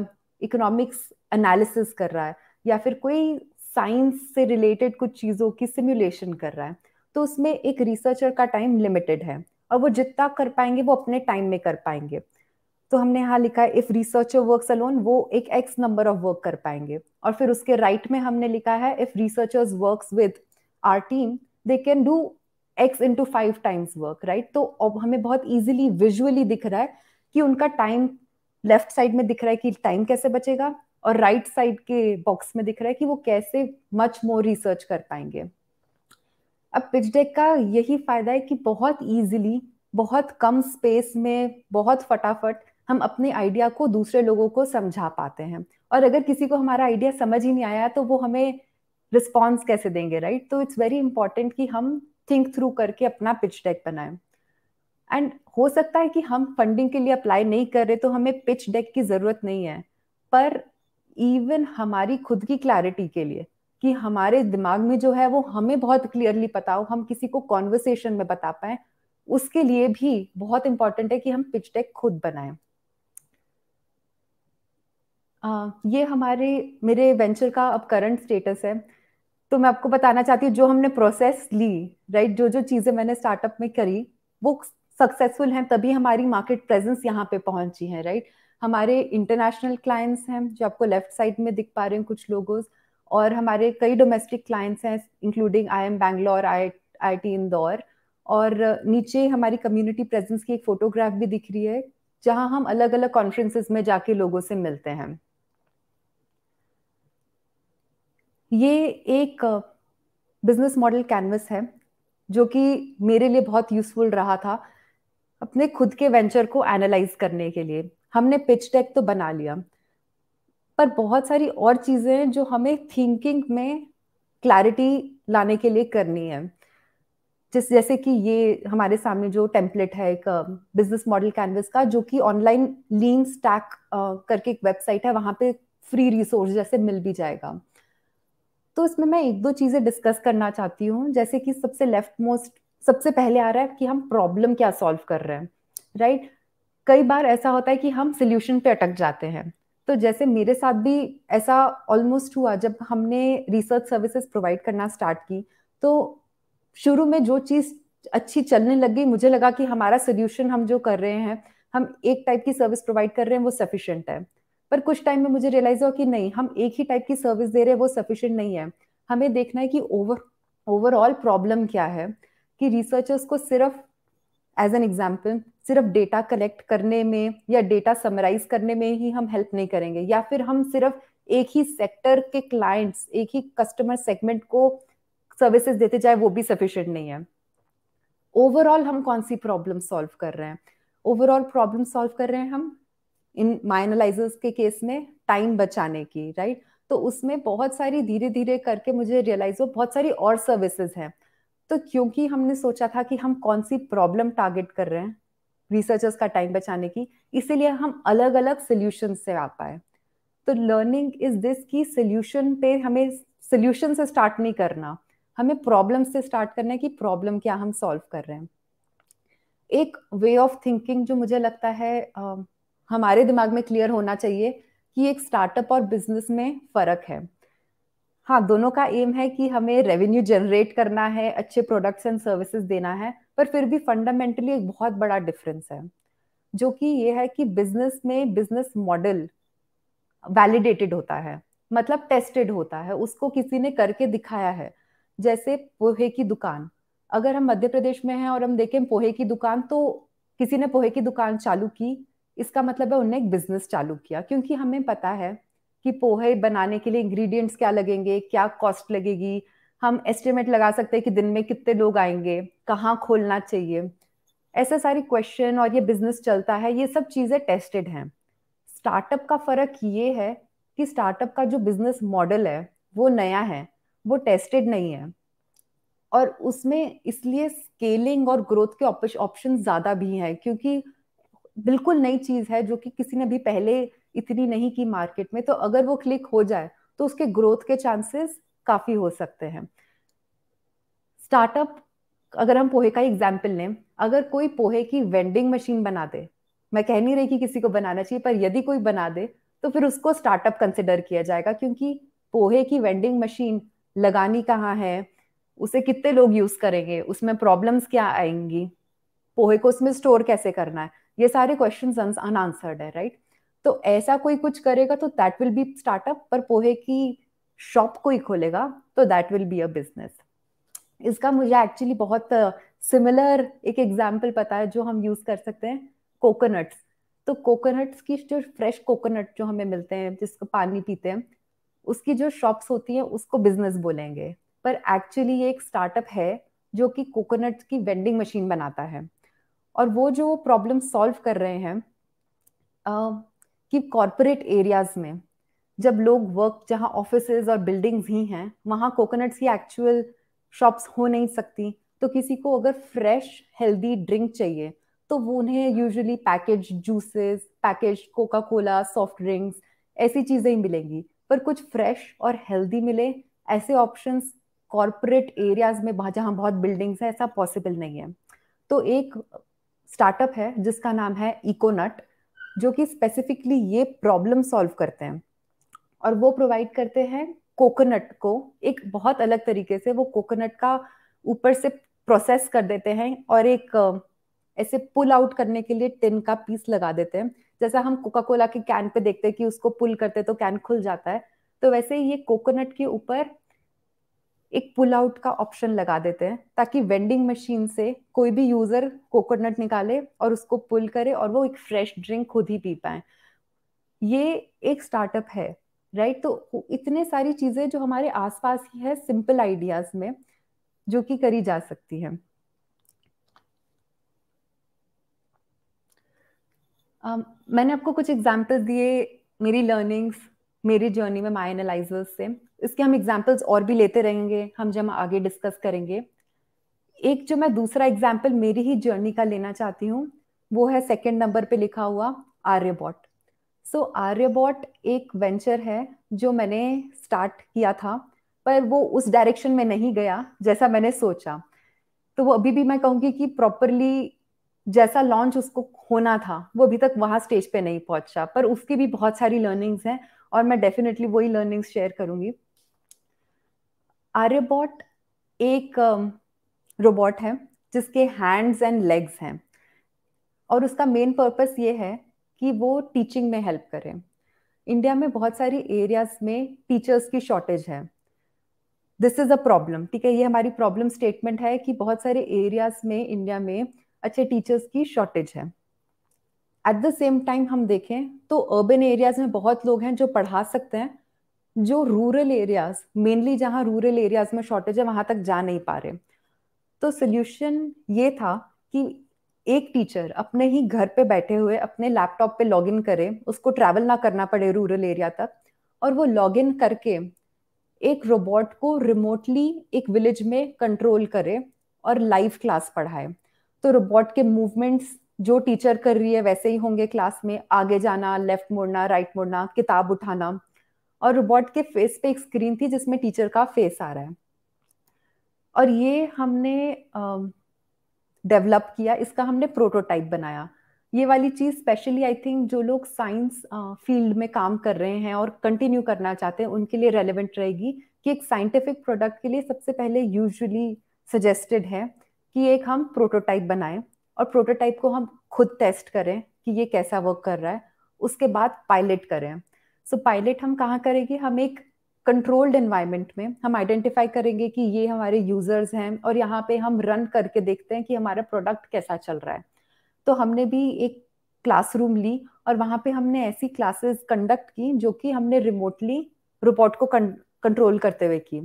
इकोनॉमिक्स एनालिसिस कर रहा है या फिर कोई साइंस से रिलेटेड कुछ चीज़ों की सिमुलेशन कर रहा है तो उसमें एक रिसर्चर का टाइम लिमिटेड है और वो जितना कर पाएंगे वो अपने टाइम में कर पाएंगे तो हमने यहाँ लिखा है इफ रिसर्चर वर्क अलोन वो एक एक्स नंबर ऑफ वर्क कर पाएंगे और फिर उसके राइट right में हमने लिखा है if researchers work with our team they can do X into five times work right तो अब हमें बहुत ईजिली विजुअली दिख रहा है कि उनका टाइम लेफ्ट साइड में दिख रहा है कि टाइम कैसे बचेगा और राइट right साइड के बॉक्स में दिख रहा है कि वो कैसे मच मोर रिसर्च कर पाएंगे अब पिच डेक का यही फायदा है कि बहुत इजीली बहुत कम स्पेस में बहुत फटाफट हम अपने आइडिया को दूसरे लोगों को समझा पाते हैं और अगर किसी को हमारा आइडिया समझ ही नहीं आया तो वो हमें रिस्पॉन्स कैसे देंगे राइट right? तो इट्स वेरी इंपॉर्टेंट कि हम थिंक थ्रू करके अपना पिच डेक बनाए एंड हो सकता है कि हम फंडिंग के लिए अप्लाई नहीं कर रहे तो हमें पिच डेक की जरूरत नहीं है पर इवन हमारी खुद की क्लैरिटी के लिए कि हमारे दिमाग में जो है वो हमें बहुत क्लियरली पता हो हम किसी को कॉन्वर्सेशन में बता पाए उसके लिए भी बहुत इंपॉर्टेंट है कि हम पिच डेक खुद बनाए ये हमारे मेरे वेंचर का अब करंट स्टेटस है तो मैं आपको बताना चाहती हूँ जो हमने प्रोसेस ली राइट जो जो चीजें मैंने स्टार्टअप में करी वो सक्सेसफुल हैं तभी हमारी मार्केट प्रेजेंस यहाँ पे पहुंची है राइट हमारे इंटरनेशनल क्लाइंट्स हैं जो आपको लेफ्ट साइड में दिख पा रहे हैं कुछ लोगों और हमारे कई डोमेस्टिक क्लाइंट्स हैं including I M Bangalore I I T Indore और नीचे हमारी कम्युनिटी प्रेजेंस की एक फोटोग्राफ भी दिख रही है जहां हम अलग अलग कॉन्फ्रेंसेस में जाके लोगों से मिलते हैं ये एक बिजनेस मॉडल कैनवस है जो कि मेरे लिए बहुत यूजफुल रहा था अपने खुद के वेंचर को एनालाइज करने के लिए हमने पिच टेक तो बना लिया पर बहुत सारी और चीजें हैं जो हमें थिंकिंग में क्लैरिटी लाने के लिए करनी है जिस जैसे कि ये हमारे सामने जो टेम्पलेट है एक बिजनेस मॉडल कैनवस का जो कि ऑनलाइन लीन स्टैक करके एक वेबसाइट है वहां पे फ्री रिसोर्स जैसे मिल भी जाएगा तो इसमें मैं एक दो चीजें डिस्कस करना चाहती हूँ जैसे कि सबसे लेफ्ट मोस्ट सबसे पहले आ रहा है कि हम प्रॉब्लम क्या सॉल्व कर रहे हैं राइट right? कई बार ऐसा होता है कि हम सोल्यूशन पे अटक जाते हैं तो जैसे मेरे साथ भी ऐसा ऑलमोस्ट हुआ जब हमने रिसर्च सर्विसेज प्रोवाइड करना स्टार्ट की तो शुरू में जो चीज़ अच्छी चलने लग गई मुझे लगा कि हमारा सोल्यूशन हम जो कर रहे हैं हम एक टाइप की सर्विस प्रोवाइड कर रहे हैं वो सफिशियंट है पर कुछ टाइम में मुझे रियलाइज हुआ कि नहीं हम एक ही टाइप की सर्विस दे रहे हैं वो सफिशियंट नहीं है हमें देखना है कि ओवर ओवरऑल प्रॉब्लम क्या है कि रिसर्चर्स को सिर्फ एज एन एग्जाम्पल सिर्फ डेटा कलेक्ट करने में या डेटा समराइज करने में ही हम हेल्प नहीं करेंगे या फिर हम सिर्फ एक ही सेक्टर के क्लाइंट्स एक ही कस्टमर सेगमेंट को सर्विसेज देते जाए वो भी सफिशियंट नहीं है ओवरऑल हम कौन सी प्रॉब्लम सॉल्व कर रहे हैं ओवरऑल प्रॉब्लम सॉल्व कर रहे हैं हम इन माइनलाइजर्स के केस में टाइम बचाने की राइट right? तो उसमें बहुत सारी धीरे धीरे करके मुझे रियलाइज हो बहुत सारी और सर्विसेज हैं तो क्योंकि हमने सोचा था कि हम कौन सी प्रॉब्लम टारगेट कर रहे हैं रिसर्चर्स का टाइम बचाने की इसीलिए हम अलग अलग सोल्यूशन से आ पाए तो लर्निंग इज दिस की सोल्यूशन पे हमें सोल्यूशन से स्टार्ट नहीं करना हमें प्रॉब्लम से स्टार्ट करना है कि प्रॉब्लम क्या हम सॉल्व कर रहे हैं एक वे ऑफ थिंकिंग जो मुझे लगता है हमारे दिमाग में क्लियर होना चाहिए कि एक स्टार्टअप और बिजनेस में फर्क है हाँ दोनों का एम है कि हमें रेवेन्यू जनरेट करना है अच्छे प्रोडक्ट्स एंड सर्विसेज देना है पर फिर भी फंडामेंटली एक बहुत बड़ा डिफरेंस है जो कि ये है कि बिजनेस में बिजनेस मॉडल वैलिडेटेड होता है मतलब टेस्टेड होता है उसको किसी ने करके दिखाया है जैसे पोहे की दुकान अगर हम मध्य प्रदेश में हैं और हम देखें पोहे की दुकान तो किसी ने पोहे की दुकान चालू की इसका मतलब है उनने एक बिजनेस चालू किया क्योंकि हमें पता है कि पोहे बनाने के लिए इंग्रेडिएंट्स क्या लगेंगे क्या कॉस्ट लगेगी हम एस्टिमेट लगा सकते हैं कि दिन में कितने लोग आएंगे कहाँ खोलना चाहिए ऐसा सारी क्वेश्चन और ये बिजनेस चलता है ये सब चीज़ें टेस्टेड हैं स्टार्टअप का फ़र्क ये है कि स्टार्टअप का जो बिजनेस मॉडल है वो नया है वो टेस्टेड नहीं है और उसमें इसलिए स्केलिंग और ग्रोथ के ऑप्शन ज़्यादा भी हैं क्योंकि बिल्कुल नई चीज़ है जो कि किसी ने भी पहले इतनी नहीं की मार्केट में तो अगर वो क्लिक हो जाए तो उसके ग्रोथ के चांसेस काफी हो सकते हैं स्टार्टअप अगर हम पोहे का एग्जाम्पल लें अगर कोई पोहे की वेंडिंग मशीन बना दे मैं कह नहीं रही कि किसी को बनाना चाहिए पर यदि कोई बना दे तो फिर उसको स्टार्टअप कंसिडर किया जाएगा क्योंकि पोहे की वेंडिंग मशीन लगानी कहाँ है उसे कितने लोग यूज करेंगे उसमें प्रॉब्लम्स क्या आएंगी पोहे को उसमें स्टोर कैसे करना है ये सारे क्वेश्चन अनआंसर्ड है राइट तो ऐसा कोई कुछ करेगा तो दैट विल बी स्टार्टअप पर पोहे की शॉप कोई खोलेगा तो that will be a business इसका मुझे एक्चुअली बहुत सिमिलर एक एग्जाम्पल पता है जो हम यूज कर सकते हैं कोकोनट्स तो कोकोनट्स की जो फ्रेश कोकोनट जो हमें मिलते हैं जिसको पानी पीते हैं उसकी जो शॉप्स होती हैं उसको बिजनेस बोलेंगे पर एक्चुअली ये एक स्टार्टअप है जो कि कोकोनट की वेंडिंग मशीन बनाता है और वो जो प्रॉब्लम सॉल्व कर रहे हैं कि कॉरपोरेट एरियाज में जब लोग वर्क जहाँ ऑफिस और बिल्डिंग्स ही हैं वहाँ कोकोनट्स की एक्चुअल शॉप्स हो नहीं सकती तो किसी को अगर फ्रेश हेल्दी ड्रिंक चाहिए तो वो उन्हें usually package juices package Coca Cola soft drinks ऐसी चीज़ें ही मिलेंगी पर कुछ फ्रेश और हेल्दी मिले ऐसे ऑप्शंस कॉरपोरेट एरियाज में जहाँ बहुत बिल्डिंग्स हैं ऐसा पॉसिबल नहीं है तो एक स्टार्टअप है जिसका नाम है इकोनट जो कि स्पेसिफिकली ये प्रॉब्लम सॉल्व करते हैं और वो प्रोवाइड करते हैं कोकोनट को एक बहुत अलग तरीके से वो कोकोनट का ऊपर से प्रोसेस कर देते हैं और एक ऐसे पुल आउट करने के लिए टिन का पीस लगा देते हैं जैसा हम कोका कोला के कैन पे देखते हैं कि उसको पुल करते तो कैन खुल जाता है तो वैसे ये कोकोनट के ऊपर एक पुल आउट का ऑप्शन लगा देते हैं ताकि वेंडिंग मशीन से कोई भी यूजर कोकोनट निकाले और उसको पुल करे और वो एक फ्रेश ड्रिंक खुद ही पी पाए ये एक स्टार्टअप है राइट तो इतने सारी चीजें जो हमारे आसपास ही है सिंपल आइडियाज में जो कि करी जा सकती है um, मैंने आपको कुछ एग्जाम्पल दिए मेरी लर्निंग्स मेरी जर्नी में माई एनालाइजर्स से इसके हम एग्जाम्पल्स और भी लेते रहेंगे हम जब आगे डिस्कस करेंगे एक जो मैं दूसरा एग्जाम्पल मेरी ही जर्नी का लेना चाहती हूँ वो है सेकेंड नंबर पे लिखा हुआ आर्यबॉट सो so, आर्यबॉट एक वेंचर है जो मैंने स्टार्ट किया था पर वो उस डायरेक्शन में नहीं गया जैसा मैंने सोचा तो वो अभी भी मैं कहूँगी कि प्रॉपरली जैसा लॉन्च उसको होना था वो अभी तक वहाँ स्टेज पे नहीं पहुंचा पर उसकी भी बहुत सारी लर्निंग्स हैं और मैं डेफिनेटली वही लर्निंग्स शेयर करूंगी आर्यबॉट एक रोबोट um, है जिसके हैंड्स एंड लेग्स हैं और उसका मेन पर्पस ये है कि वो टीचिंग में हेल्प करें इंडिया में बहुत सारी एरियाज में टीचर्स की शॉर्टेज है दिस इज अ प्रॉब्लम ठीक है ये हमारी प्रॉब्लम स्टेटमेंट है कि बहुत सारे एरियाज में इंडिया में अच्छे टीचर्स की शॉर्टेज है एट द सेम टाइम हम देखें तो अर्बन एरियाज में बहुत लोग हैं जो पढ़ा सकते हैं जो रूरल एरियाज मेनली जहाँ रूरल एरियाज में शॉर्टेज है वहां तक जा नहीं पा रहे तो सोल्यूशन ये था कि एक टीचर अपने ही घर पे बैठे हुए अपने लैपटॉप पे लॉग इन करे उसको ट्रैवल ना करना पड़े रूरल एरिया तक और वो लॉग इन करके एक रोबोट को रिमोटली एक विलेज में कंट्रोल करे और लाइव क्लास पढ़ाए तो रोबोट के मूवमेंट्स जो टीचर कर रही है वैसे ही होंगे क्लास में आगे जाना लेफ्ट मुड़ना राइट मुड़ना किताब उठाना और रोबोट के फेस पे एक स्क्रीन थी जिसमें टीचर का फेस आ रहा है और ये हमने डेवलप किया इसका हमने प्रोटोटाइप बनाया ये वाली चीज़ स्पेशली आई थिंक जो लोग साइंस फील्ड में काम कर रहे हैं और कंटिन्यू करना चाहते हैं उनके लिए रेलिवेंट रहेगी कि एक साइंटिफिक प्रोडक्ट के लिए सबसे पहले यूजुअली सजेस्टेड है कि एक हम प्रोटोटाइप बनाएं और प्रोटोटाइप को हम खुद टेस्ट करें कि ये कैसा वर्क कर रहा है उसके बाद पायलट करें सो so, पायलट हम कहाँ करेंगे हम एक कंट्रोल्ड एनवायरनमेंट में हम आइडेंटिफाई करेंगे कि ये हमारे यूजर्स हैं और यहाँ पे हम रन करके देखते हैं कि हमारा प्रोडक्ट कैसा चल रहा है तो हमने भी एक क्लासरूम ली और वहाँ पे हमने ऐसी क्लासेस कंडक्ट की जो कि हमने रिमोटली रोबोट को कंट्रोल करते हुए की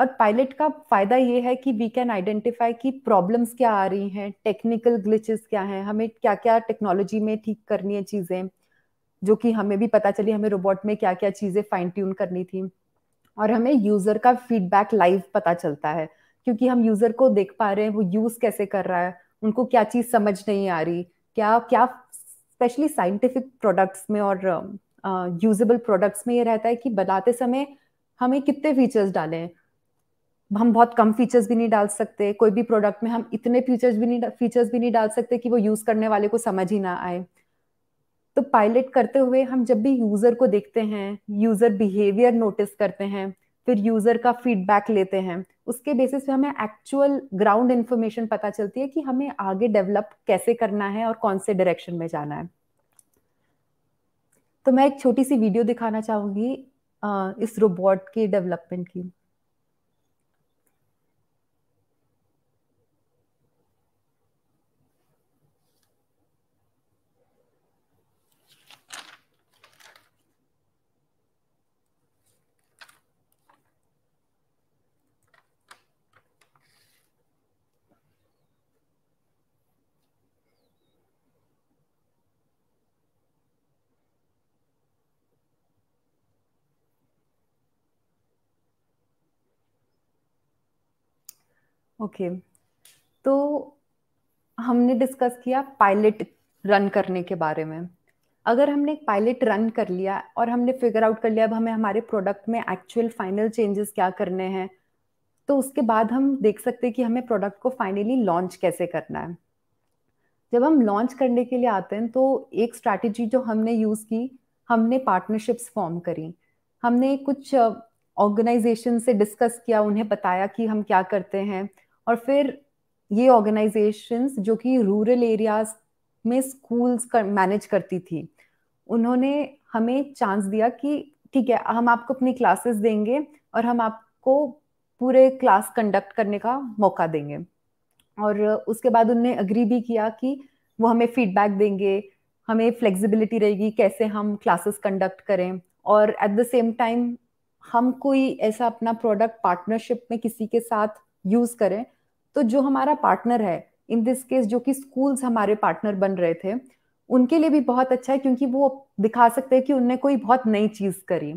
और पायलट का फायदा ये है कि वी कैन आइडेंटिफाई कि प्रॉब्लम्स क्या आ रही हैं टेक्निकल ग्लिचेस क्या हैं हमें क्या क्या टेक्नोलॉजी में ठीक करनी है चीज़ें जो कि हमें भी पता चली हमें रोबोट में क्या क्या चीज़ें फाइन ट्यून करनी थी और हमें यूज़र का फीडबैक लाइव पता चलता है क्योंकि हम यूज़र को देख पा रहे हैं वो यूज़ कैसे कर रहा है उनको क्या चीज़ समझ नहीं आ रही क्या क्या स्पेशली साइंटिफिक प्रोडक्ट्स में और यूजेबल uh, प्रोडक्ट्स में ये रहता है कि बनाते समय हमें कितने फीचर्स डालें हम बहुत कम फीचर्स भी नहीं डाल सकते कोई भी प्रोडक्ट में हम इतने फीचर्स भी नहीं फीचर्स भी नहीं डाल सकते कि वो यूज करने वाले को समझ ही ना आए तो पायलट करते हुए हम जब भी यूजर को देखते हैं यूजर बिहेवियर नोटिस करते हैं फिर यूजर का फीडबैक लेते हैं उसके बेसिस पे हमें एक्चुअल ग्राउंड इन्फॉर्मेशन पता चलती है कि हमें आगे डेवलप कैसे करना है और कौन से डायरेक्शन में जाना है तो मैं एक छोटी सी वीडियो दिखाना चाहूंगी इस रोबोट के डेवलपमेंट की ओके तो हमने डिस्कस किया पायलट रन करने के बारे में अगर हमने एक पायलट रन कर लिया और हमने फिगर आउट कर लिया अब हमें हमारे प्रोडक्ट में एक्चुअल फाइनल चेंजेस क्या करने हैं तो उसके बाद हम देख सकते हैं कि हमें प्रोडक्ट को फाइनली लॉन्च कैसे करना है जब हम लॉन्च करने के लिए आते हैं तो एक स्ट्रैटेजी जो हमने यूज़ की हमने पार्टनरशिप्स फॉर्म करी हमने कुछ ऑर्गेनाइजेशन uh, से डिस्कस किया उन्हें बताया कि हम क्या करते हैं और फिर ये ऑर्गेनाइजेशन जो कि रूरल एरियाज में स्कूल्स कर मैनेज करती थी उन्होंने हमें चांस दिया कि ठीक है हम आपको अपनी क्लासेस देंगे और हम आपको पूरे क्लास कंडक्ट करने का मौका देंगे और उसके बाद उनने अग्री भी किया कि वो हमें फीडबैक देंगे हमें फ्लेक्सिबिलिटी रहेगी कैसे हम क्लासेस कंडक्ट करें और एट द सेम टाइम हम कोई ऐसा अपना प्रोडक्ट पार्टनरशिप में किसी के साथ यूज करें तो जो हमारा पार्टनर है इन दिस केस जो कि स्कूल्स हमारे पार्टनर बन रहे थे उनके लिए भी बहुत अच्छा है क्योंकि वो दिखा सकते हैं कि उनने कोई बहुत नई चीज करी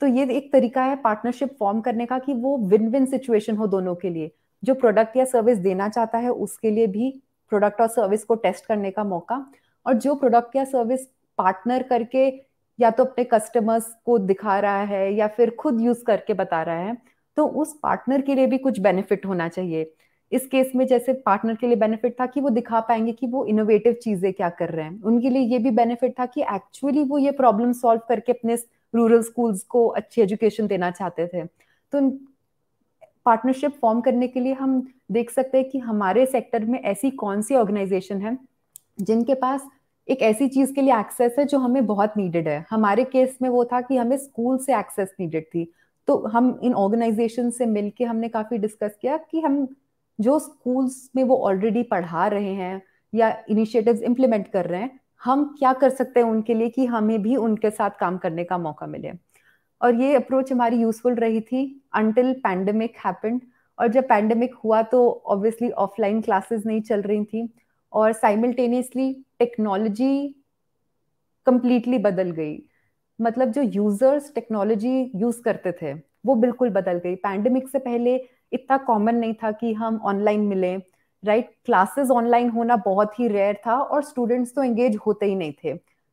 तो ये एक तरीका है पार्टनरशिप फॉर्म करने का कि वो विन विन सिचुएशन हो दोनों के लिए जो प्रोडक्ट या सर्विस देना चाहता है उसके लिए भी प्रोडक्ट और सर्विस को टेस्ट करने का मौका और जो प्रोडक्ट या सर्विस पार्टनर करके या तो अपने कस्टमर्स को दिखा रहा है या फिर खुद यूज करके बता रहा है तो उस पार्टनर के लिए भी कुछ बेनिफिट होना चाहिए इस केस में जैसे पार्टनर के लिए बेनिफिट था कि वो दिखा पाएंगे कि वो इनोवेटिव चीजें क्या कर रहे हैं उनके लिए ये भी बेनिफिट था कि एक्चुअली वो ये प्रॉब्लम सॉल्व करके अपने रूरल स्कूल्स को अच्छी एजुकेशन देना चाहते थे तो पार्टनरशिप फॉर्म करने के लिए हम देख सकते हैं कि हमारे सेक्टर में ऐसी कौन सी ऑर्गेनाइजेशन है जिनके पास एक ऐसी चीज के लिए एक्सेस है जो हमें बहुत नीडेड है हमारे केस में वो था कि हमें स्कूल से एक्सेस नीडेड थी तो हम इन ऑर्गेनाइजेशन से मिलके हमने काफ़ी डिस्कस किया कि हम जो स्कूल्स में वो ऑलरेडी पढ़ा रहे हैं या इनिशिएटिव्स इम्प्लीमेंट कर रहे हैं हम क्या कर सकते हैं उनके लिए कि हमें भी उनके साथ काम करने का मौका मिले और ये अप्रोच हमारी यूजफुल रही थी अनटिल पैंडमिक हैपेंड और जब पैंडमिक हुआ तो ऑब्वियसली ऑफलाइन क्लासेस नहीं चल रही थी और साइमल्टेनियसली टेक्नोलॉजी कंप्लीटली बदल गई मतलब जो यूजर्स टेक्नोलॉजी यूज करते थे वो बिल्कुल बदल गई पैंडमिक से पहले इतना कॉमन नहीं था कि हम ऑनलाइन मिले राइट क्लासेस ऑनलाइन होना बहुत ही रेयर था और स्टूडेंट्स तो एंगेज होते ही नहीं थे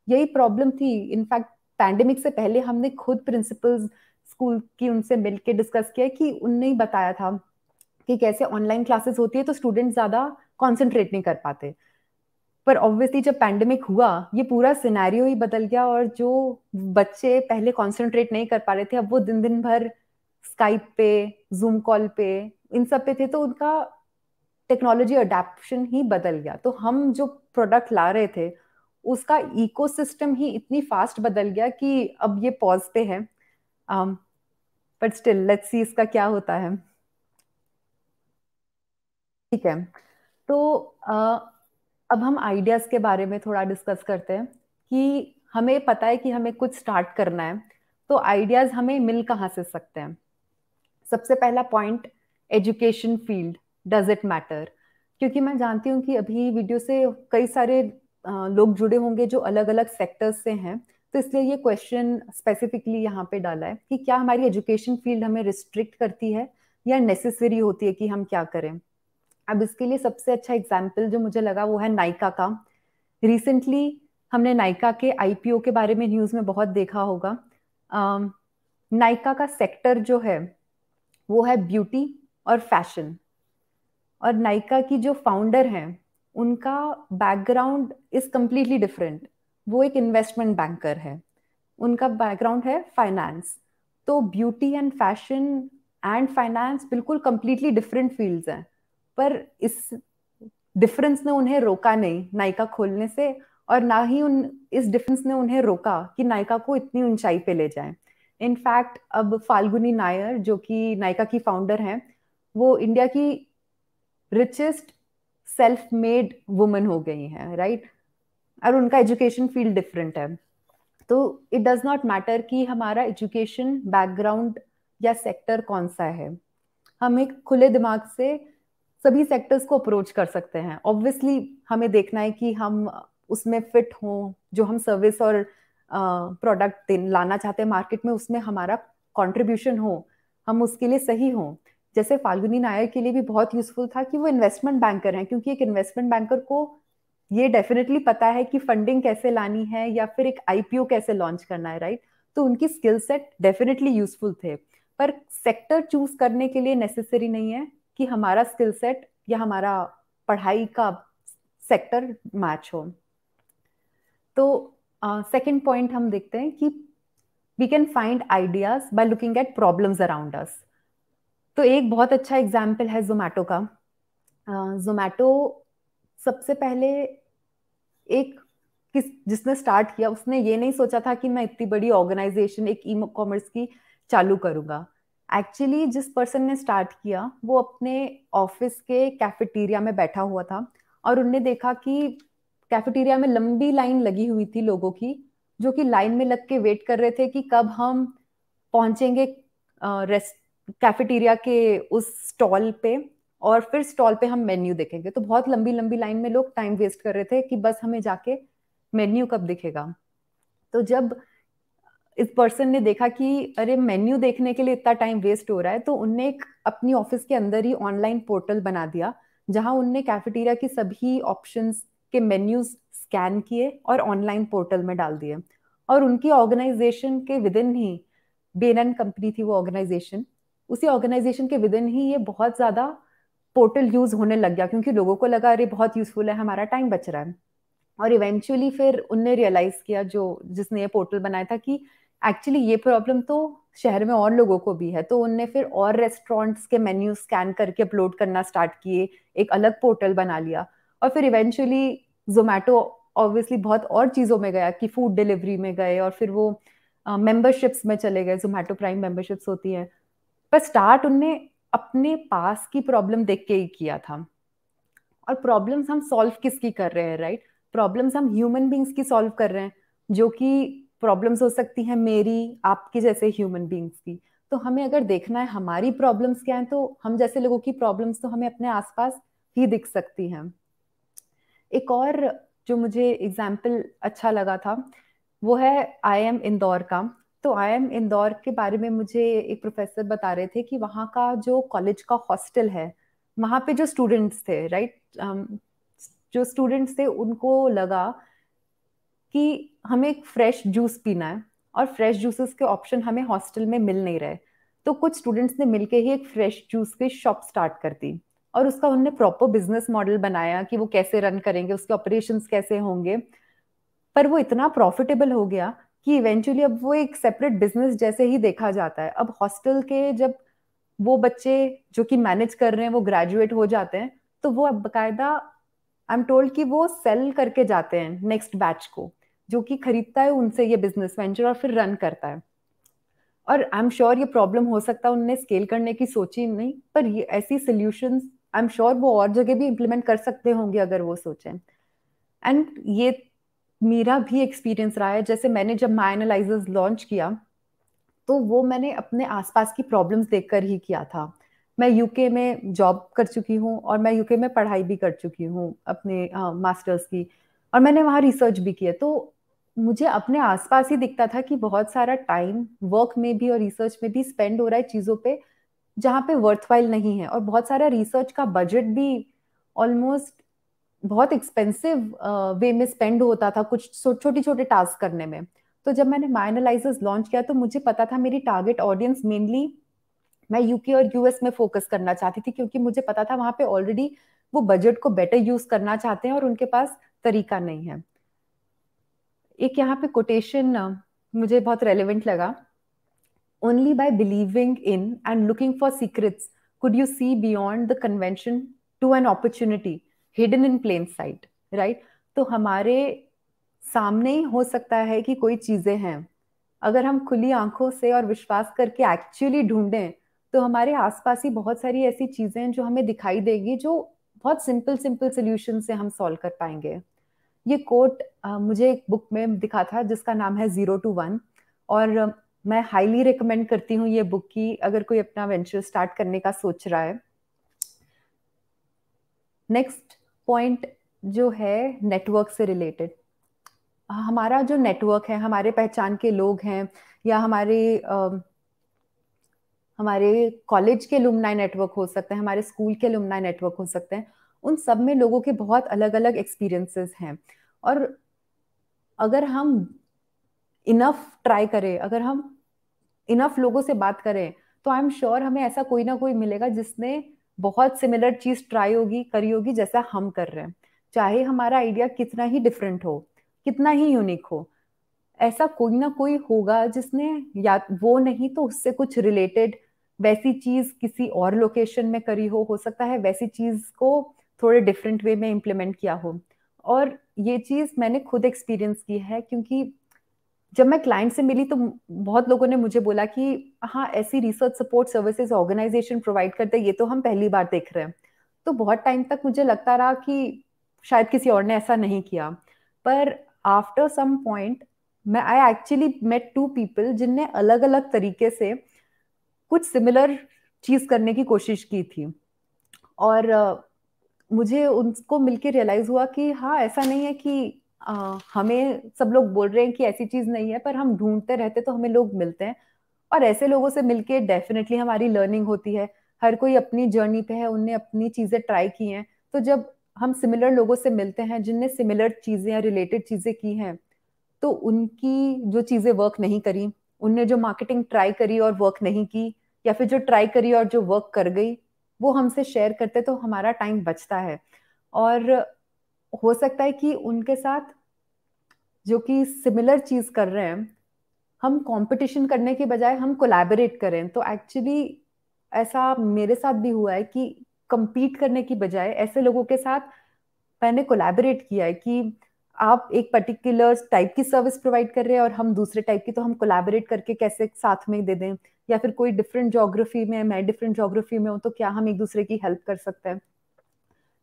यही प्रॉब्लम थी इनफैक्ट पैंडमिक से पहले हमने खुद प्रिंसिपल्स स्कूल की उनसे मिलकर डिस्कस किया कि उनने ही बताया था कि कैसे ऑनलाइन क्लासेस होती है तो स्टूडेंट ज़्यादा कॉन्सेंट्रेट नहीं कर पाते पर ऑब्वियसली जब पैंडमिक हुआ ये पूरा सिनेरियो ही बदल गया और जो बच्चे पहले कॉन्सेंट्रेट नहीं कर पा रहे थे अब वो दिन दिन भर स्काइप पे जूम कॉल पे इन सब पे थे तो उनका टेक्नोलॉजी अडेप्शन ही बदल गया तो हम जो प्रोडक्ट ला रहे थे उसका इकोसिस्टम ही इतनी फास्ट बदल गया कि अब ये पॉज पे है बट स्टिल लेट्स सी इसका क्या होता है ठीक है तो uh, अब हम आइडियाज के बारे में थोड़ा डिस्कस करते हैं कि हमें पता है कि हमें कुछ स्टार्ट करना है तो आइडियाज हमें मिल कहाँ से सकते हैं सबसे पहला point education field does it matter क्योंकि मैं जानती हूँ कि अभी वीडियो से कई सारे लोग जुड़े होंगे जो अलग अलग सेक्टर्स से हैं तो इसलिए ये क्वेश्चन स्पेसिफिकली यहाँ पे डाला है कि क्या हमारी एजुकेशन फील्ड हमें रिस्ट्रिक्ट करती है या नेसेसरी होती है कि हम क्या करें अब इसके लिए सबसे अच्छा एग्जाम्पल जो मुझे लगा वो है नाइका का रिसेंटली हमने नाइका के आईपीओ के बारे में न्यूज़ में बहुत देखा होगा नाइका का सेक्टर जो है वो है ब्यूटी और फैशन और नाइका की जो फाउंडर हैं उनका बैकग्राउंड इज कम्प्लीटली डिफरेंट वो एक इन्वेस्टमेंट बैंकर है उनका बैकग्राउंड है फाइनेंस तो beauty and fashion and finance बिल्कुल कम्प्लीटली डिफरेंट फील्ड्स हैं पर इस डिफरेंस ने उन्हें रोका नहीं नायिका खोलने से और ना ही उन इस डिफरेंस ने उन्हें रोका कि नायिका को इतनी ऊंचाई पे ले जाए इनफैक्ट अब फाल्गुनी नायर जो कि नायिका की फाउंडर हैं वो इंडिया की रिचेस्ट सेल्फ मेड वुमन हो गई हैं राइट और उनका एजुकेशन फील्ड डिफरेंट है तो इट डज नॉट मैटर कि हमारा एजुकेशन बैकग्राउंड या सेक्टर कौन सा है हम एक खुले दिमाग से सभी सेक्टर्स को अप्रोच कर सकते हैं ऑब्वियसली हमें देखना है कि हम उसमें फिट हों जो हम सर्विस और प्रोडक्ट लाना चाहते हैं मार्केट में उसमें हमारा कॉन्ट्रीब्यूशन हो हम उसके लिए सही हों जैसे फाल्गुनी नायर के लिए भी बहुत यूजफुल था कि वो इन्वेस्टमेंट बैंकर हैं क्योंकि एक इन्वेस्टमेंट बैंकर को ये डेफिनेटली पता है कि फंडिंग कैसे लानी है या फिर एक आईपीओ कैसे लॉन्च करना है राइट तो उनकी स्किल सेट डेफिनेटली यूजफुल थे पर सेक्टर चूज करने के लिए नेसेसरी नहीं है कि हमारा स्किल सेट या हमारा पढ़ाई का सेक्टर मैच हो तो सेकेंड uh, पॉइंट हम देखते हैं कि we can find ideas by looking at problems around us तो एक बहुत अच्छा एग्जाम्पल है जोमेटो का जोमेटो uh, सबसे पहले एक किस जिसने स्टार्ट किया उसने ये नहीं सोचा था कि मैं इतनी बड़ी ऑर्गेनाइजेशन एक ई कॉमर्स की चालू करूंगा एक्चुअली जिस पर्सन ने स्टार्ट किया वो अपने ऑफिस के कैफेटेरिया में बैठा हुआ था और उनने देखा कि कैफेटेरिया में लंबी लाइन लगी हुई थी लोगों की जो कि लाइन में लग के वेट कर रहे थे कि कब हम पहुंचेंगे कैफेटेरिया के उस स्टॉल पे और फिर स्टॉल पे हम मेन्यू देखेंगे तो बहुत लंबी लंबी लाइन में लोग टाइम वेस्ट कर रहे थे कि बस हमें जाके मेन्यू कब दिखेगा तो जब इस पर्सन ने देखा कि अरे मेन्यू देखने के लिए इतना टाइम वेस्ट हो रहा है तो उनने एक अपनी ऑफिस के अंदर ही ऑनलाइन पोर्टल बना दिया जहां उनने कैफेटेरिया के सभी ऑप्शंस के मेन्यूज स्कैन किए और ऑनलाइन पोर्टल में डाल दिए और उनकी ऑर्गेनाइजेशन के विद इन ही बेन कंपनी थी वो ऑर्गेनाइजेशन उसी ऑर्गेनाइजेशन के विद इन ही ये बहुत ज़्यादा पोर्टल यूज़ होने लग गया क्योंकि लोगों को लगा अरे बहुत यूज़फुल है हमारा टाइम बच रहा है और इवेंचुअली फिर उनने रियलाइज़ किया जो जिसने ये पोर्टल बनाया था कि एक्चुअली ये प्रॉब्लम तो शहर में और लोगों को भी है तो उनने फिर और रेस्टोरेंट्स के मेन्यू स्कैन करके अपलोड करना स्टार्ट किए एक अलग पोर्टल बना लिया और फिर इवेंचुअली जोमेटो ऑब्वियसली बहुत और चीज़ों में गया कि फूड डिलीवरी में गए और फिर वो मेंबरशिप्स uh, में चले गए जोमेटो प्राइम मेंबरशिप्स होती हैं पर स्टार्ट उनने अपने पास की प्रॉब्लम देख के ही किया था और प्रॉब्लम्स हम सॉल्व किसकी कर रहे हैं राइट प्रॉब्लम्स हम ह्यूमन बींग्स की सॉल्व कर रहे हैं जो कि प्रॉब्लम्स हो सकती हैं मेरी आपकी जैसे ह्यूमन बींग्स की तो हमें अगर देखना है हमारी प्रॉब्लम्स क्या हैं तो हम जैसे लोगों की प्रॉब्लम्स तो हमें अपने आसपास ही दिख सकती हैं एक और जो मुझे एग्जाम्पल अच्छा लगा था वो है आई एम इंदौर का तो आई एम इंदौर के बारे में मुझे एक प्रोफेसर बता रहे थे कि वहाँ का जो कॉलेज का हॉस्टल है वहाँ पे जो स्टूडेंट्स थे राइट जो स्टूडेंट्स थे उनको लगा कि हमें एक फ्रेश जूस पीना है और फ्रेश जूसेस के ऑप्शन हमें हॉस्टल में मिल नहीं रहे तो कुछ स्टूडेंट्स ने मिलके ही एक फ्रेश जूस की शॉप स्टार्ट कर दी और उसका उनने प्रॉपर बिजनेस मॉडल बनाया कि वो कैसे रन करेंगे उसके ऑपरेशन कैसे होंगे पर वो इतना प्रॉफिटेबल हो गया कि इवेंचुअली अब वो एक सेपरेट बिजनेस जैसे ही देखा जाता है अब हॉस्टल के जब वो बच्चे जो कि मैनेज कर रहे हैं वो ग्रेजुएट हो जाते हैं तो वो अब बाकायदा आई एम टोल्ड कि वो सेल करके जाते हैं नेक्स्ट बैच को जो कि खरीदता है उनसे ये बिजनेस वेंचर और फिर रन करता है और आई एम श्योर ये प्रॉब्लम हो सकता है उनने स्केल करने की सोची नहीं पर ये ऐसी सोल्यूशन आई एम श्योर वो और जगह भी इम्प्लीमेंट कर सकते होंगे अगर वो सोचें एंड ये मेरा भी एक्सपीरियंस रहा है जैसे मैंने जब माई एनालाइजर्स लॉन्च किया तो वो मैंने अपने आसपास की प्रॉब्लम्स देखकर ही किया था मैं यूके में जॉब कर चुकी हूँ और मैं यूके में पढ़ाई भी कर चुकी हूँ अपने मास्टर्स हाँ, uh, की और मैंने वहाँ रिसर्च भी किया तो मुझे अपने आसपास ही दिखता था कि बहुत सारा टाइम वर्क में भी और रिसर्च में भी स्पेंड हो रहा है चीज़ों पे जहाँ पे वर्थवाइल नहीं है और बहुत सारा रिसर्च का बजट भी ऑलमोस्ट बहुत एक्सपेंसिव वे में स्पेंड होता था कुछ छोटे छोटे टास्क करने में तो जब मैंने माइनलाइजर्स लॉन्च किया तो मुझे पता था मेरी टारगेट ऑडियंस मेनली मैं यूके और यूएस में फोकस करना चाहती थी क्योंकि मुझे पता था वहां पे ऑलरेडी वो बजट को बेटर यूज करना चाहते हैं और उनके पास तरीका नहीं है एक यहाँ पे कोटेशन मुझे बहुत रेलिवेंट लगा only by believing in and looking for secrets could you see beyond the convention to an opportunity hidden in plain sight right तो हमारे सामने ही हो सकता है कि कोई चीजें हैं अगर हम खुली आंखों से और विश्वास करके एक्चुअली ढूंढें तो हमारे आसपास ही बहुत सारी ऐसी चीजें हैं जो हमें दिखाई देगी जो बहुत सिंपल सिंपल सोल्यूशन से हम सॉल्व कर पाएंगे ये कोट मुझे एक बुक में दिखा था जिसका नाम है जीरो टू वन और मैं हाईली रिकमेंड करती हूँ ये बुक की अगर कोई अपना वेंचर स्टार्ट करने का सोच रहा है नेक्स्ट पॉइंट जो है नेटवर्क से रिलेटेड हमारा जो नेटवर्क है हमारे पहचान के लोग हैं या हमारे आ, हमारे कॉलेज के लुमनाई नेटवर्क हो सकते हैं हमारे स्कूल के लुमनाई नेटवर्क हो सकते हैं उन सब में लोगों के बहुत अलग अलग एक्सपीरियंसेस हैं और अगर हम इनफ ट्राई करें अगर हम इनफ लोगों से बात करें तो आई एम श्योर हमें ऐसा कोई ना कोई मिलेगा जिसने बहुत सिमिलर चीज ट्राई होगी करी होगी जैसा हम कर रहे हैं चाहे हमारा आइडिया कितना ही डिफरेंट हो कितना ही यूनिक हो ऐसा कोई ना कोई होगा जिसने या वो नहीं तो उससे कुछ रिलेटेड वैसी चीज किसी और लोकेशन में करी हो हो सकता है वैसी चीज को थोड़े डिफरेंट वे में इम्प्लीमेंट किया हो और ये चीज़ मैंने खुद एक्सपीरियंस की है क्योंकि जब मैं क्लाइंट से मिली तो बहुत लोगों ने मुझे बोला कि हाँ ऐसी research support services organization provide करते ये तो हम पहली बार देख रहे हैं तो बहुत टाइम तक मुझे लगता रहा कि शायद किसी और ने ऐसा नहीं किया पर आफ्टर सम पॉइंट मैं I actually met two people जिनने अलग अलग तरीके से कुछ सिमिलर चीज़ करने की कोशिश की थी और मुझे उनको मिलके रियलाइज हुआ कि हाँ ऐसा नहीं है कि आ, हमें सब लोग बोल रहे हैं कि ऐसी चीज नहीं है पर हम ढूंढते रहते तो हमें लोग मिलते हैं और ऐसे लोगों से मिलके डेफिनेटली हमारी लर्निंग होती है हर कोई अपनी जर्नी पे है उनने अपनी चीजें ट्राई की हैं तो जब हम सिमिलर लोगों से मिलते हैं जिनने सिमिलर चीजें या रिलेटेड चीजें की हैं तो उनकी जो चीजें वर्क नहीं करी उनने जो मार्केटिंग ट्राई करी और वर्क नहीं की या फिर जो ट्राई करी और जो वर्क कर गई वो हमसे शेयर करते तो हमारा टाइम बचता है और हो सकता है कि उनके साथ जो कि सिमिलर चीज़ कर रहे हैं हम कंपटीशन करने के बजाय हम कोलैबोरेट करें तो एक्चुअली ऐसा मेरे साथ भी हुआ है कि कंपीट करने की बजाय ऐसे लोगों के साथ मैंने कोलैबोरेट किया है कि आप एक पर्टिकुलर टाइप की सर्विस प्रोवाइड कर रहे हैं और हम दूसरे टाइप की तो हम कोलैबोरेट करके कैसे साथ में दे दें या फिर कोई डिफरेंट जोग्राफी में मैं डिफरेंट जोग्राफी में हूँ तो क्या हम एक दूसरे की हेल्प कर सकते हैं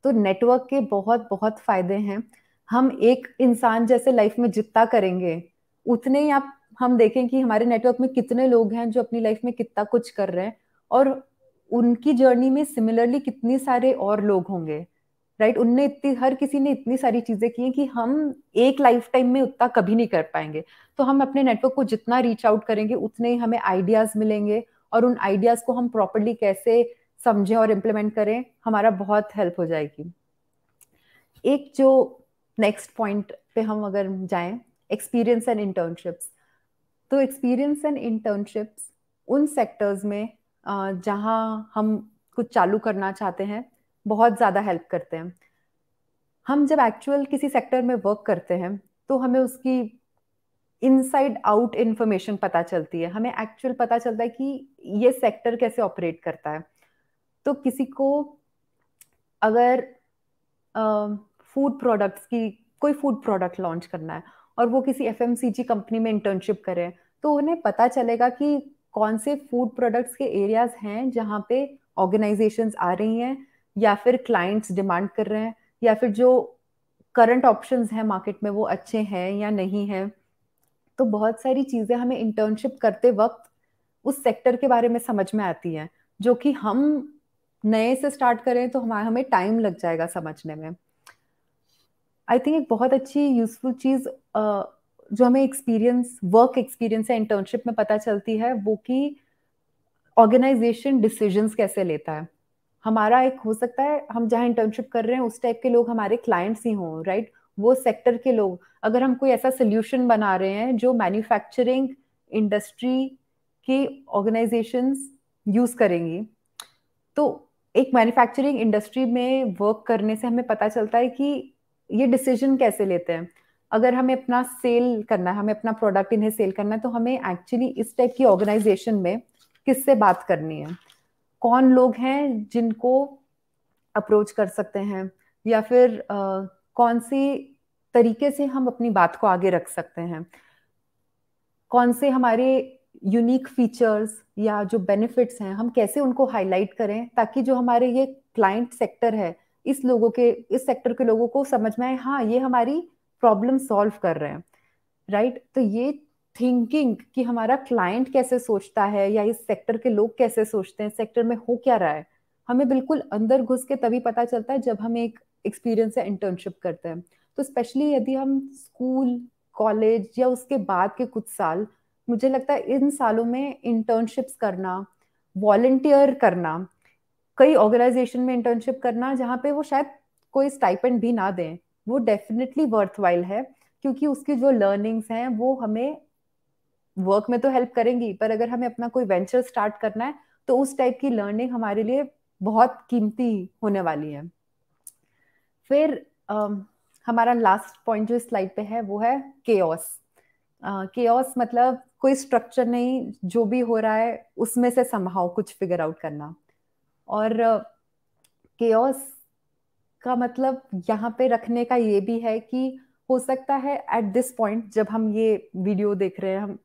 तो नेटवर्क के बहुत बहुत फायदे हैं हम एक इंसान जैसे लाइफ में जितना करेंगे उतने ही आप हम देखें कि हमारे नेटवर्क में कितने लोग हैं जो अपनी लाइफ में कितना कुछ कर रहे हैं और उनकी जर्नी में सिमिलरली कितने सारे और लोग होंगे राइट right? उनने इतनी हर किसी ने इतनी सारी चीजें की हैं कि हम एक लाइफ टाइम में उतना कभी नहीं कर पाएंगे तो हम अपने नेटवर्क को जितना रीच आउट करेंगे उतने हमें आइडियाज मिलेंगे और उन आइडियाज को हम प्रॉपरली कैसे समझें और इम्प्लीमेंट करें हमारा बहुत हेल्प हो जाएगी एक जो नेक्स्ट पॉइंट पे हम अगर जाएं एक्सपीरियंस एंड इंटर्नशिप्स तो एक्सपीरियंस एंड इंटर्नशिप्स उन सेक्टर्स में जहाँ हम कुछ चालू करना चाहते हैं बहुत ज़्यादा हेल्प करते हैं हम जब एक्चुअल किसी सेक्टर में वर्क करते हैं तो हमें उसकी इनसाइड आउट इंफॉर्मेशन पता चलती है हमें एक्चुअल पता चलता है कि ये सेक्टर कैसे ऑपरेट करता है तो किसी को अगर फूड uh, प्रोडक्ट्स की कोई फूड प्रोडक्ट लॉन्च करना है और वो किसी एफ कंपनी में इंटर्नशिप करे तो उन्हें पता चलेगा कि कौन से फूड प्रोडक्ट्स के एरियाज हैं जहाँ पे ऑर्गेनाइजेशंस आ रही हैं या फिर क्लाइंट्स डिमांड कर रहे हैं या फिर जो करंट ऑप्शंस हैं मार्केट में वो अच्छे हैं या नहीं हैं तो बहुत सारी चीज़ें हमें इंटर्नशिप करते वक्त उस सेक्टर के बारे में समझ में आती हैं जो कि हम नए से स्टार्ट करें तो हमारा हमें टाइम लग जाएगा समझने में आई थिंक एक बहुत अच्छी यूजफुल चीज़ जो हमें एक्सपीरियंस वर्क एक्सपीरियंस या इंटर्नशिप में पता चलती है वो कि ऑर्गेनाइजेशन डिसीजंस कैसे लेता है हमारा एक हो सकता है हम जहाँ इंटर्नशिप कर रहे हैं उस टाइप के लोग हमारे क्लाइंट्स ही हों राइट वो सेक्टर के लोग अगर हम कोई ऐसा सोल्यूशन बना रहे हैं जो मैन्युफैक्चरिंग इंडस्ट्री के ऑर्गेनाइजेशन यूज करेंगी तो एक मैन्युफैक्चरिंग इंडस्ट्री में वर्क करने से हमें पता चलता है कि ये डिसीजन कैसे लेते हैं अगर हमें अपना सेल करना है हमें अपना प्रोडक्ट इन्हें सेल करना है तो हमें एक्चुअली इस टाइप की ऑर्गेनाइजेशन में किससे बात करनी है कौन लोग हैं जिनको अप्रोच कर सकते हैं या फिर आ, कौन से तरीके से हम अपनी बात को आगे रख सकते हैं कौन से हमारे यूनिक फीचर्स या जो बेनिफिट्स हैं हम कैसे उनको हाईलाइट करें ताकि जो हमारे ये क्लाइंट सेक्टर है इस लोगों के इस सेक्टर के लोगों को समझ में आए हाँ ये हमारी प्रॉब्लम सॉल्व कर रहे हैं राइट right? तो ये थिंकिंग कि हमारा क्लाइंट कैसे सोचता है या इस सेक्टर के लोग कैसे सोचते हैं सेक्टर में हो क्या रहा है हमें बिल्कुल अंदर घुस के तभी पता चलता है जब हम एक एक्सपीरियंस या इंटर्नशिप करते हैं तो स्पेशली यदि हम स्कूल कॉलेज या उसके बाद के कुछ साल मुझे लगता है इन सालों में इंटर्नशिप्स करना वॉल्टियर करना कई ऑर्गेनाइजेशन में इंटर्नशिप करना जहाँ पे वो शायद कोई स्टाइपेंड भी ना दें वो डेफिनेटली वर्थ है क्योंकि उसकी जो लर्निंग्स हैं वो हमें वर्क में तो हेल्प करेंगी पर अगर हमें अपना कोई वेंचर स्टार्ट करना है तो उस टाइप की लर्निंग हमारे लिए बहुत कीमती होने वाली है फिर um, हमारा लास्ट पॉइंट जो स्लाइड पे है वो है केओस केओस मतलब कोई स्ट्रक्चर नहीं जो भी हो रहा है उसमें से संभाव कुछ फिगर आउट करना और केओस uh, का मतलब यहाँ पे रखने का ये भी है कि हो सकता है एट दिस पॉइंट जब हम ये वीडियो देख रहे हैं हम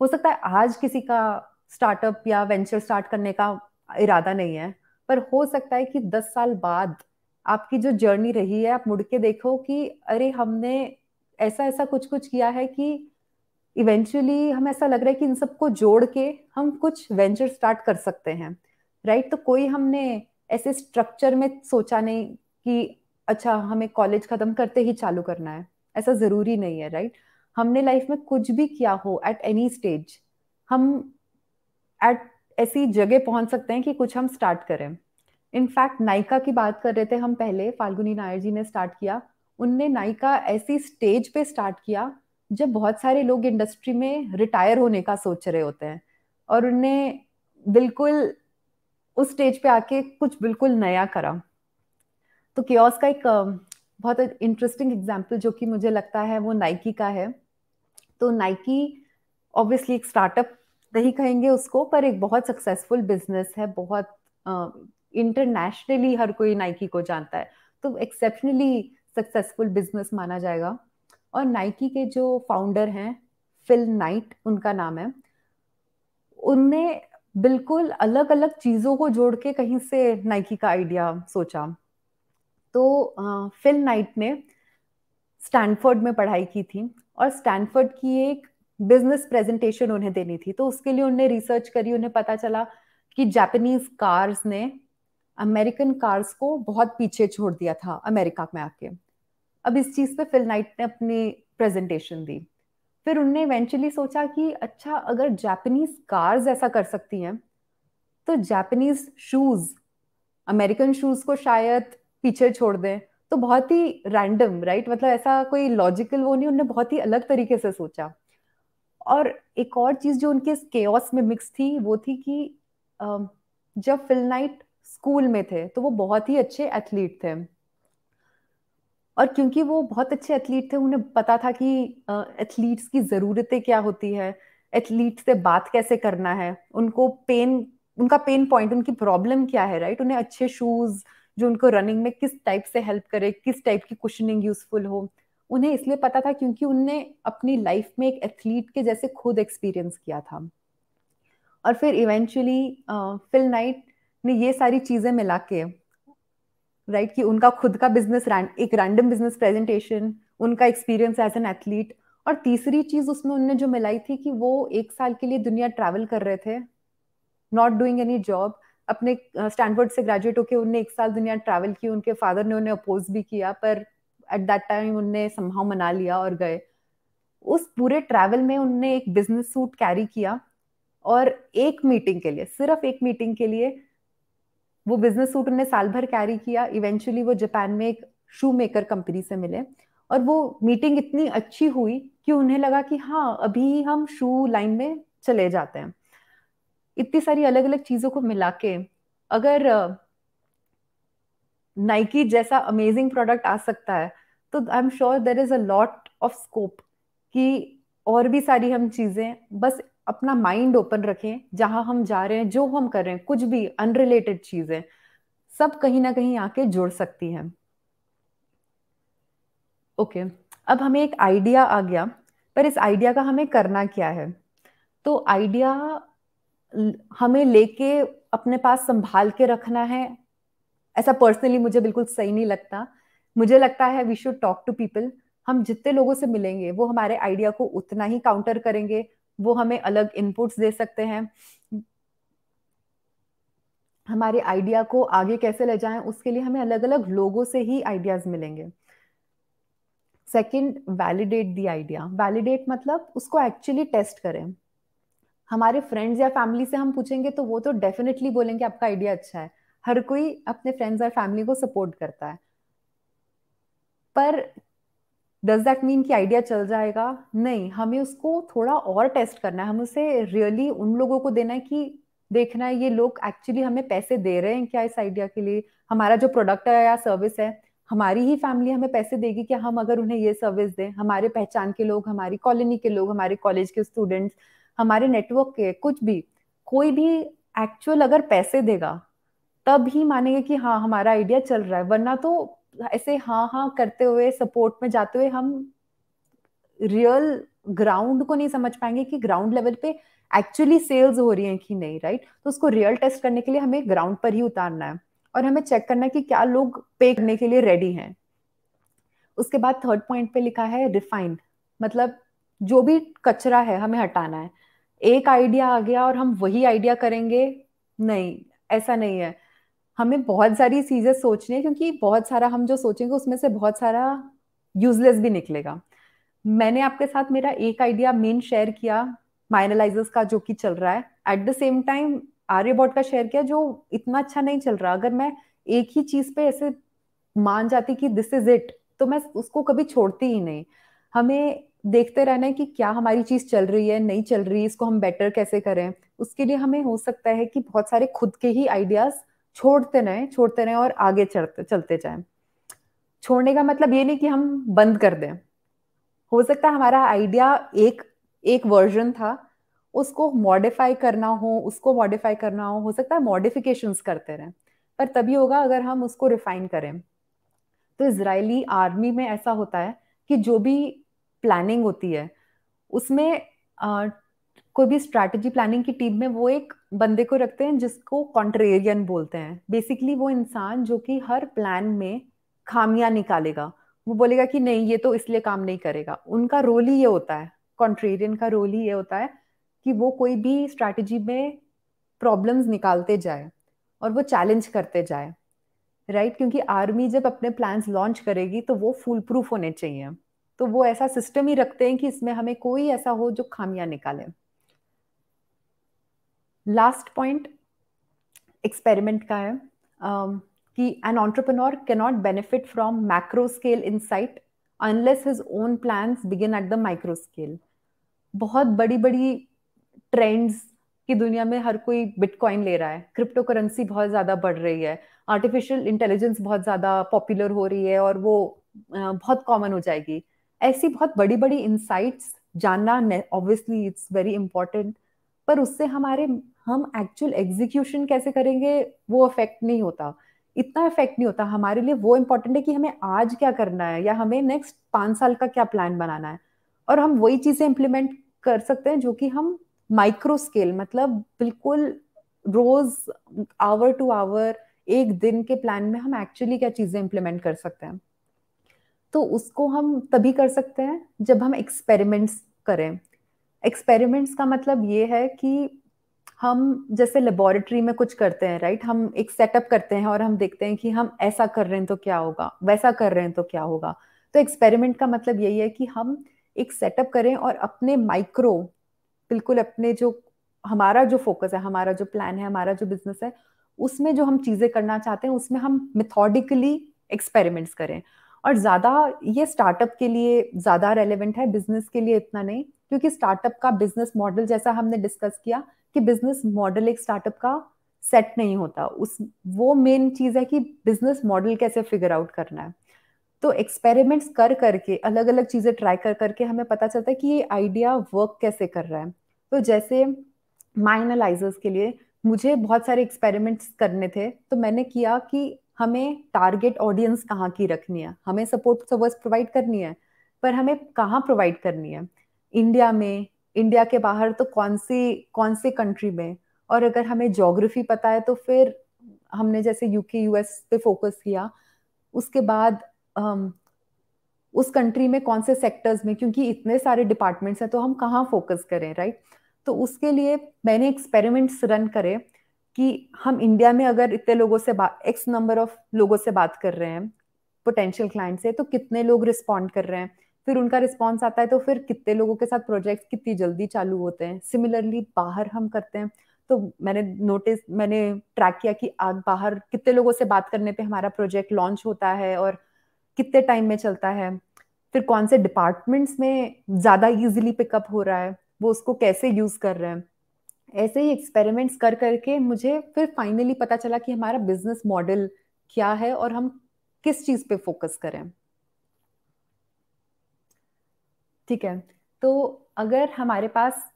हो सकता है आज किसी का स्टार्टअप या वेंचर स्टार्ट करने का इरादा नहीं है पर हो सकता है कि दस साल बाद आपकी जो जर्नी रही है आप मुड़ के देखो कि अरे हमने ऐसा ऐसा कुछ कुछ किया है कि इवेंचुअली हमें ऐसा लग रहा है कि इन सबको जोड़ के हम कुछ वेंचर स्टार्ट कर सकते हैं राइट right? तो कोई हमने ऐसे स्ट्रक्चर में सोचा नहीं कि अच्छा हमें कॉलेज खत्म करते ही चालू करना है ऐसा जरूरी नहीं है राइट right? हमने लाइफ में कुछ भी किया हो एट एनी स्टेज हम एट ऐसी जगह पहुंच सकते हैं कि कुछ हम स्टार्ट करें इनफैक्ट नायिका की बात कर रहे थे हम पहले फाल्गुनी नायर जी ने स्टार्ट किया उनने नायिका ऐसी स्टेज पे स्टार्ट किया जब बहुत सारे लोग इंडस्ट्री में रिटायर होने का सोच रहे होते हैं और उनने बिल्कुल उस स्टेज पे आके कुछ बिल्कुल नया करा तो क्योस का एक बहुत इंटरेस्टिंग एग्जाम्पल जो कि मुझे लगता है वो नाइकी का है तो नाइकी ऑब्वियसली एक स्टार्टअप नहीं कहेंगे उसको पर एक बहुत सक्सेसफुल बिजनेस है बहुत इंटरनेशनली uh, हर कोई नाइकी को जानता है तो एक्सेप्शनली सक्सेसफुल बिजनेस माना जाएगा और नाइकी के जो फाउंडर हैं फिल नाइट उनका नाम है उनने बिल्कुल अलग अलग चीज़ों को जोड़ के कहीं से नाइकी का आइडिया सोचा तो फिल नाइट ने स्टैनफोर्ड में पढ़ाई की थी और स्टैनफर्ड की एक बिजनेस प्रेजेंटेशन उन्हें देनी थी तो उसके लिए उन्हें रिसर्च करी उन्हें पता चला कि जापानीज कार्स ने अमेरिकन कार्स को बहुत पीछे छोड़ दिया था अमेरिका में आके अब इस चीज़ पे फिल नाइट ने अपनी प्रेजेंटेशन दी फिर उनने इवेंचुअली सोचा कि अच्छा अगर जापानीज कार्स ऐसा कर सकती हैं तो जापानीज शूज़ अमेरिकन शूज़ को शायद पीछे छोड़ दें तो बहुत ही रैंडम राइट मतलब ऐसा कोई लॉजिकल वो नहीं उन्होंने बहुत ही अलग तरीके से सोचा और एक और चीज़ जो उनके केओस में मिक्स थी वो थी कि जब फिल नाइट स्कूल में थे तो वो बहुत ही अच्छे एथलीट थे और क्योंकि वो बहुत अच्छे एथलीट थे उन्हें पता था कि एथलीट्स की ज़रूरतें क्या होती है एथलीट से बात कैसे करना है उनको पेन उनका पेन पॉइंट उनकी प्रॉब्लम क्या है राइट उन्हें अच्छे शूज़ जो उनको रनिंग में किस टाइप से हेल्प करे किस टाइप की क्वेश्चनिंग यूजफुल हो उन्हें इसलिए पता था क्योंकि उनने अपनी लाइफ में एक एथलीट के जैसे खुद एक्सपीरियंस किया था और फिर इवेंचुअली फिल नाइट ने ये सारी चीज़ें मिला के राइट कि उनका खुद का बिजनेस एक रैंडम बिजनेस प्रेजेंटेशन उनका एक्सपीरियंस एज एन एथलीट और तीसरी चीज़ उसमें उनने जो मिलाई थी कि वो एक साल के लिए दुनिया ट्रैवल कर रहे थे नॉट डूइंग एनी जॉब अपने स्टैनफोर्ड से ग्रेजुएट होकर उनने एक साल दुनिया ट्रैवल की उनके फादर ने उन्हें अपोज भी किया पर एट दैट टाइम उनने संभाव मना लिया और गए उस पूरे ट्रैवल में उनने एक बिजनेस सूट कैरी किया और एक मीटिंग के लिए सिर्फ एक मीटिंग के लिए वो बिजनेस सूट उनने साल भर कैरी किया इवेंचुअली वो जापान में एक शू मेकर कंपनी से मिले और वो मीटिंग इतनी अच्छी हुई कि उन्हें लगा कि हाँ अभी हम शू लाइन में चले जाते हैं इतनी सारी अलग अलग चीज़ों को मिला के अगर नाइकी जैसा अमेजिंग प्रोडक्ट आ सकता है तो I am sure there is a lot of scope कि और भी सारी हम चीज़ें बस अपना माइंड ओपन रखें जहां हम जा रहे हैं जो हम कर रहे हैं कुछ भी अनरिलेटेड चीज़ें सब कहीं ना कहीं आके जुड़ सकती हैं ओके okay. अब हमें एक आइडिया आ गया पर इस आइडिया का हमें करना क्या है तो आइडिया हमें लेके अपने पास संभाल के रखना है ऐसा पर्सनली मुझे बिल्कुल सही नहीं लगता मुझे लगता है we should talk to people हम जितने लोगों से मिलेंगे वो हमारे आइडिया को उतना ही काउंटर करेंगे वो हमें अलग इनपुट्स दे सकते हैं हमारे आइडिया को आगे कैसे ले जाएं उसके लिए हमें अलग अलग लोगों से ही आइडियाज मिलेंगे second validate the idea validate मतलब उसको एक्चुअली टेस्ट करें हमारे फ्रेंड्स या फैमिली से हम पूछेंगे तो वो तो डेफिनेटली बोलेंगे आपका आइडिया अच्छा है हर कोई अपने फ्रेंड्स और फैमिली को सपोर्ट करता है पर डज दैट मीन कि आइडिया चल जाएगा नहीं हमें उसको थोड़ा और टेस्ट करना है हम उसे रियली really उन लोगों को देना है कि देखना है ये लोग एक्चुअली हमें पैसे दे रहे हैं क्या इस आइडिया के लिए हमारा जो प्रोडक्ट है या सर्विस है हमारी ही फैमिली हमें पैसे देगी कि हम अगर उन्हें ये सर्विस दें हमारे पहचान के लोग हमारी कॉलोनी के लोग हमारे कॉलेज के स्टूडेंट्स हमारे नेटवर्क के कुछ भी कोई भी एक्चुअल अगर पैसे देगा तब ही मानेंगे कि हाँ हमारा आइडिया चल रहा है वरना तो ऐसे हाँ हाँ करते हुए सपोर्ट में जाते हुए हम रियल ग्राउंड को नहीं समझ पाएंगे कि ग्राउंड लेवल पे एक्चुअली सेल्स हो रही है कि नहीं राइट तो उसको रियल टेस्ट करने के लिए हमें ग्राउंड पर ही उतारना है और हमें चेक करना है कि क्या लोग पे करने के लिए रेडी हैं उसके बाद थर्ड पॉइंट पे लिखा है रिफाइंड मतलब जो भी कचरा है हमें हटाना है एक आइडिया आ गया और हम वही आइडिया करेंगे नहीं ऐसा नहीं है हमें बहुत सारी चीज़ें सोचनी है क्योंकि बहुत सारा हम जो सोचेंगे उसमें से बहुत सारा यूजलेस भी निकलेगा मैंने आपके साथ मेरा एक आइडिया मेन शेयर किया माइनलाइजर्स का जो कि चल रहा है एट द सेम टाइम आर्यबॉट का शेयर किया जो इतना अच्छा नहीं चल रहा अगर मैं एक ही चीज़ पे ऐसे मान जाती कि दिस इज इट तो मैं उसको कभी छोड़ती ही नहीं हमें देखते रहना है कि क्या हमारी चीज चल रही है नहीं चल रही इसको हम बेटर कैसे करें उसके लिए हमें हो सकता है कि बहुत सारे खुद के ही आइडियाज छोड़ते रहें छोड़ते रहें और आगे चलते चलते जाएं छोड़ने का मतलब ये नहीं कि हम बंद कर दें हो सकता है हमारा आइडिया एक एक वर्जन था उसको मॉडिफाई करना हो उसको मॉडिफाई करना हो हो सकता है मॉडिफिकेशन करते रहें पर तभी होगा अगर हम उसको रिफाइन करें तो इसराइली आर्मी में ऐसा होता है कि जो भी प्लानिंग होती है उसमें आ, कोई भी स्ट्रैटेजी प्लानिंग की टीम में वो एक बंदे को रखते हैं जिसको कॉन्ट्रेरियन बोलते हैं बेसिकली वो इंसान जो कि हर प्लान में खामियां निकालेगा वो बोलेगा कि नहीं ये तो इसलिए काम नहीं करेगा उनका रोल ही ये होता है कॉन्ट्रेरियन का रोल ही ये होता है कि वो कोई भी स्ट्रैटेजी में प्रॉब्लम्स निकालते जाए और वो चैलेंज करते जाए राइट right? क्योंकि आर्मी जब अपने प्लान्स लॉन्च करेगी तो वो फुल प्रूफ होने चाहिए तो वो ऐसा सिस्टम ही रखते हैं कि इसमें हमें कोई ऐसा हो जो खामियां निकाले लास्ट पॉइंट एक्सपेरिमेंट का है um, कि an entrepreneur cannot benefit from macro scale insight unless his own plan begin at the micro scale बहुत बड़ी बड़ी ट्रेंड्स की दुनिया में हर कोई बिटकॉइन ले रहा है क्रिप्टो करेंसी बहुत ज़्यादा बढ़ रही है आर्टिफिशियल इंटेलिजेंस बहुत ज़्यादा पॉपुलर हो रही है और वो uh, बहुत कॉमन हो जाएगी ऐसी बहुत बड़ी बड़ी इंसाइट्स जानना ऑब्वियसली इट्स वेरी इंपॉर्टेंट पर उससे हमारे हम एक्चुअल एग्जीक्यूशन कैसे करेंगे वो अफेक्ट नहीं होता इतना इफेक्ट नहीं होता हमारे लिए वो इम्पोर्टेंट है कि हमें आज क्या करना है या हमें नेक्स्ट पांच साल का क्या प्लान बनाना है और हम वही चीज़ें इम्प्लीमेंट कर सकते हैं जो कि हम माइक्रो स्केल मतलब बिल्कुल रोज आवर टू आवर एक दिन के प्लान में हम एक्चुअली क्या चीज़ें इम्प्लीमेंट कर सकते हैं तो उसको हम तभी कर सकते हैं जब हम एक्सपेरिमेंट्स करें एक्सपेरिमेंट्स का मतलब ये है कि हम जैसे लेबोरेटरी में कुछ करते हैं राइट हम एक सेटअप करते हैं और हम देखते हैं कि हम ऐसा कर रहे हैं तो क्या होगा वैसा कर रहे हैं तो क्या होगा तो एक्सपेरिमेंट का मतलब यही है कि हम एक सेटअप करें और अपने माइक्रो बिल्कुल अपने जो हमारा जो फोकस है हमारा जो प्लान है हमारा जो बिजनेस है उसमें जो हम चीज़ें करना चाहते हैं उसमें हम मेथोडिकली एक्सपेरिमेंट्स करें और ज़्यादा ये स्टार्टअप के लिए ज़्यादा रेलिवेंट है बिजनेस के लिए इतना नहीं क्योंकि स्टार्टअप का बिजनेस मॉडल जैसा हमने डिस्कस किया कि बिजनेस मॉडल एक स्टार्टअप का सेट नहीं होता उस वो मेन चीज़ है कि बिजनेस मॉडल कैसे फिगर आउट करना है तो एक्सपेरिमेंट्स कर करके अलग अलग चीज़ें ट्राई कर करके हमें पता चलता है कि ये आइडिया वर्क कैसे कर रहा है तो जैसे माइनलाइजर्स के लिए मुझे बहुत सारे एक्सपेरिमेंट्स करने थे तो मैंने किया कि हमें टारगेट ऑडियंस कहाँ की रखनी है हमें सपोर्ट सर्विस प्रोवाइड करनी है पर हमें कहाँ प्रोवाइड करनी है इंडिया में इंडिया के बाहर तो कौन सी कौन सी कंट्री में और अगर हमें जोग्राफी पता है तो फिर हमने जैसे यूके यूएस पे फोकस किया उसके बाद um, उस कंट्री में कौन से सेक्टर्स में क्योंकि इतने सारे डिपार्टमेंट्स हैं तो हम कहाँ फोकस करें राइट तो उसके लिए मैंने एक्सपेरिमेंट्स रन करे कि हम इंडिया में अगर इतने लोगों से बात एक्स नंबर ऑफ लोगों से बात कर रहे हैं पोटेंशियल क्लाइंट से तो कितने लोग रिस्पॉन्ड कर रहे हैं फिर उनका रिस्पॉन्स आता है तो फिर कितने लोगों के साथ प्रोजेक्ट कितनी जल्दी चालू होते हैं सिमिलरली बाहर हम करते हैं तो मैंने नोटिस मैंने ट्रैक किया कि आग बाहर कितने लोगों से बात करने पे हमारा प्रोजेक्ट लॉन्च होता है और कितने टाइम में चलता है फिर कौन से डिपार्टमेंट्स में ज़्यादा इजीली पिकअप हो रहा है वो उसको कैसे यूज़ कर रहे हैं ऐसे ही एक्सपेरिमेंट्स कर करके मुझे फिर फाइनली पता चला कि हमारा बिजनेस मॉडल क्या है और हम किस चीज पे फोकस करें ठीक है तो अगर हमारे पास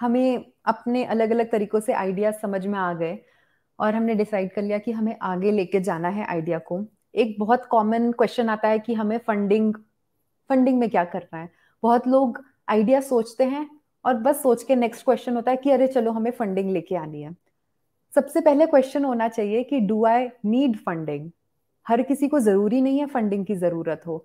हमें अपने अलग अलग तरीकों से आइडिया समझ में आ गए और हमने डिसाइड कर लिया कि हमें आगे लेके जाना है आइडिया को एक बहुत कॉमन क्वेश्चन आता है कि हमें फंडिंग फंडिंग में क्या करना है बहुत लोग आइडिया सोचते हैं और बस सोच के नेक्स्ट क्वेश्चन होता है कि अरे चलो हमें फंडिंग लेके आनी है सबसे पहले क्वेश्चन होना चाहिए कि डू आई नीड फंडिंग हर किसी को जरूरी नहीं है फंडिंग की जरूरत हो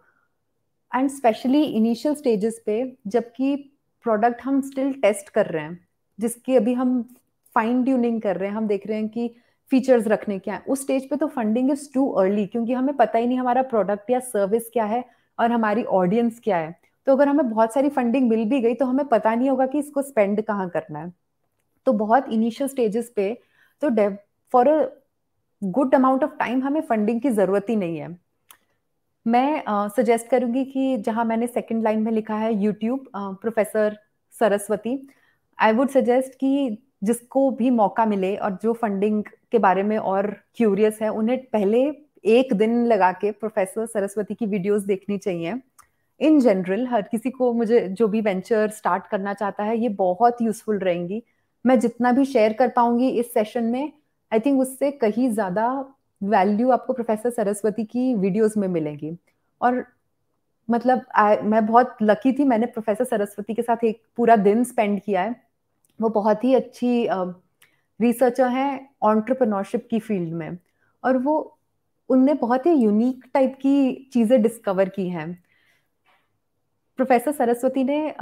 एंड स्पेशली इनिशियल स्टेजेस पे जबकि प्रोडक्ट हम स्टिल टेस्ट कर रहे हैं जिसकी अभी हम फाइन ट्यूनिंग कर रहे हैं हम देख रहे हैं कि फीचर्स रखने क्या है उस स्टेज पे तो फंडिंग इज टू अर्ली क्योंकि हमें पता ही नहीं हमारा प्रोडक्ट या सर्विस क्या है और हमारी ऑडियंस क्या है तो अगर हमें बहुत सारी फंडिंग मिल भी गई तो हमें पता नहीं होगा कि इसको स्पेंड कहाँ करना है तो बहुत इनिशियल स्टेजेस पे तो डेव for a good amount of time हमें फंडिंग की ज़रूरत ही नहीं है मैं सजेस्ट uh, करूंगी कि जहां मैंने सेकंड लाइन में लिखा है YouTube professor Saraswati I would suggest कि जिसको भी मौका मिले और जो फंडिंग के बारे में और क्यूरियस है उन्हें पहले एक दिन लगा के प्रोफेसर सरस्वती की वीडियोस देखनी चाहिए इन जनरल हर किसी को मुझे जो भी वेंचर स्टार्ट करना चाहता है ये बहुत यूजफुल रहेंगी मैं जितना भी शेयर कर पाऊंगी इस सेशन में आई थिंक उससे कहीं ज़्यादा वैल्यू आपको प्रोफेसर सरस्वती की वीडियोस में मिलेगी और मतलब आ, मैं बहुत लकी थी मैंने प्रोफेसर सरस्वती के साथ एक पूरा दिन स्पेंड किया है वो बहुत ही अच्छी रिसर्चर हैं ऑन्टरप्रनोरशिप की फील्ड में और वो उनने बहुत ही यूनिक टाइप की चीज़ें डिस्कवर की हैं प्रोफेसर सरस्वती ने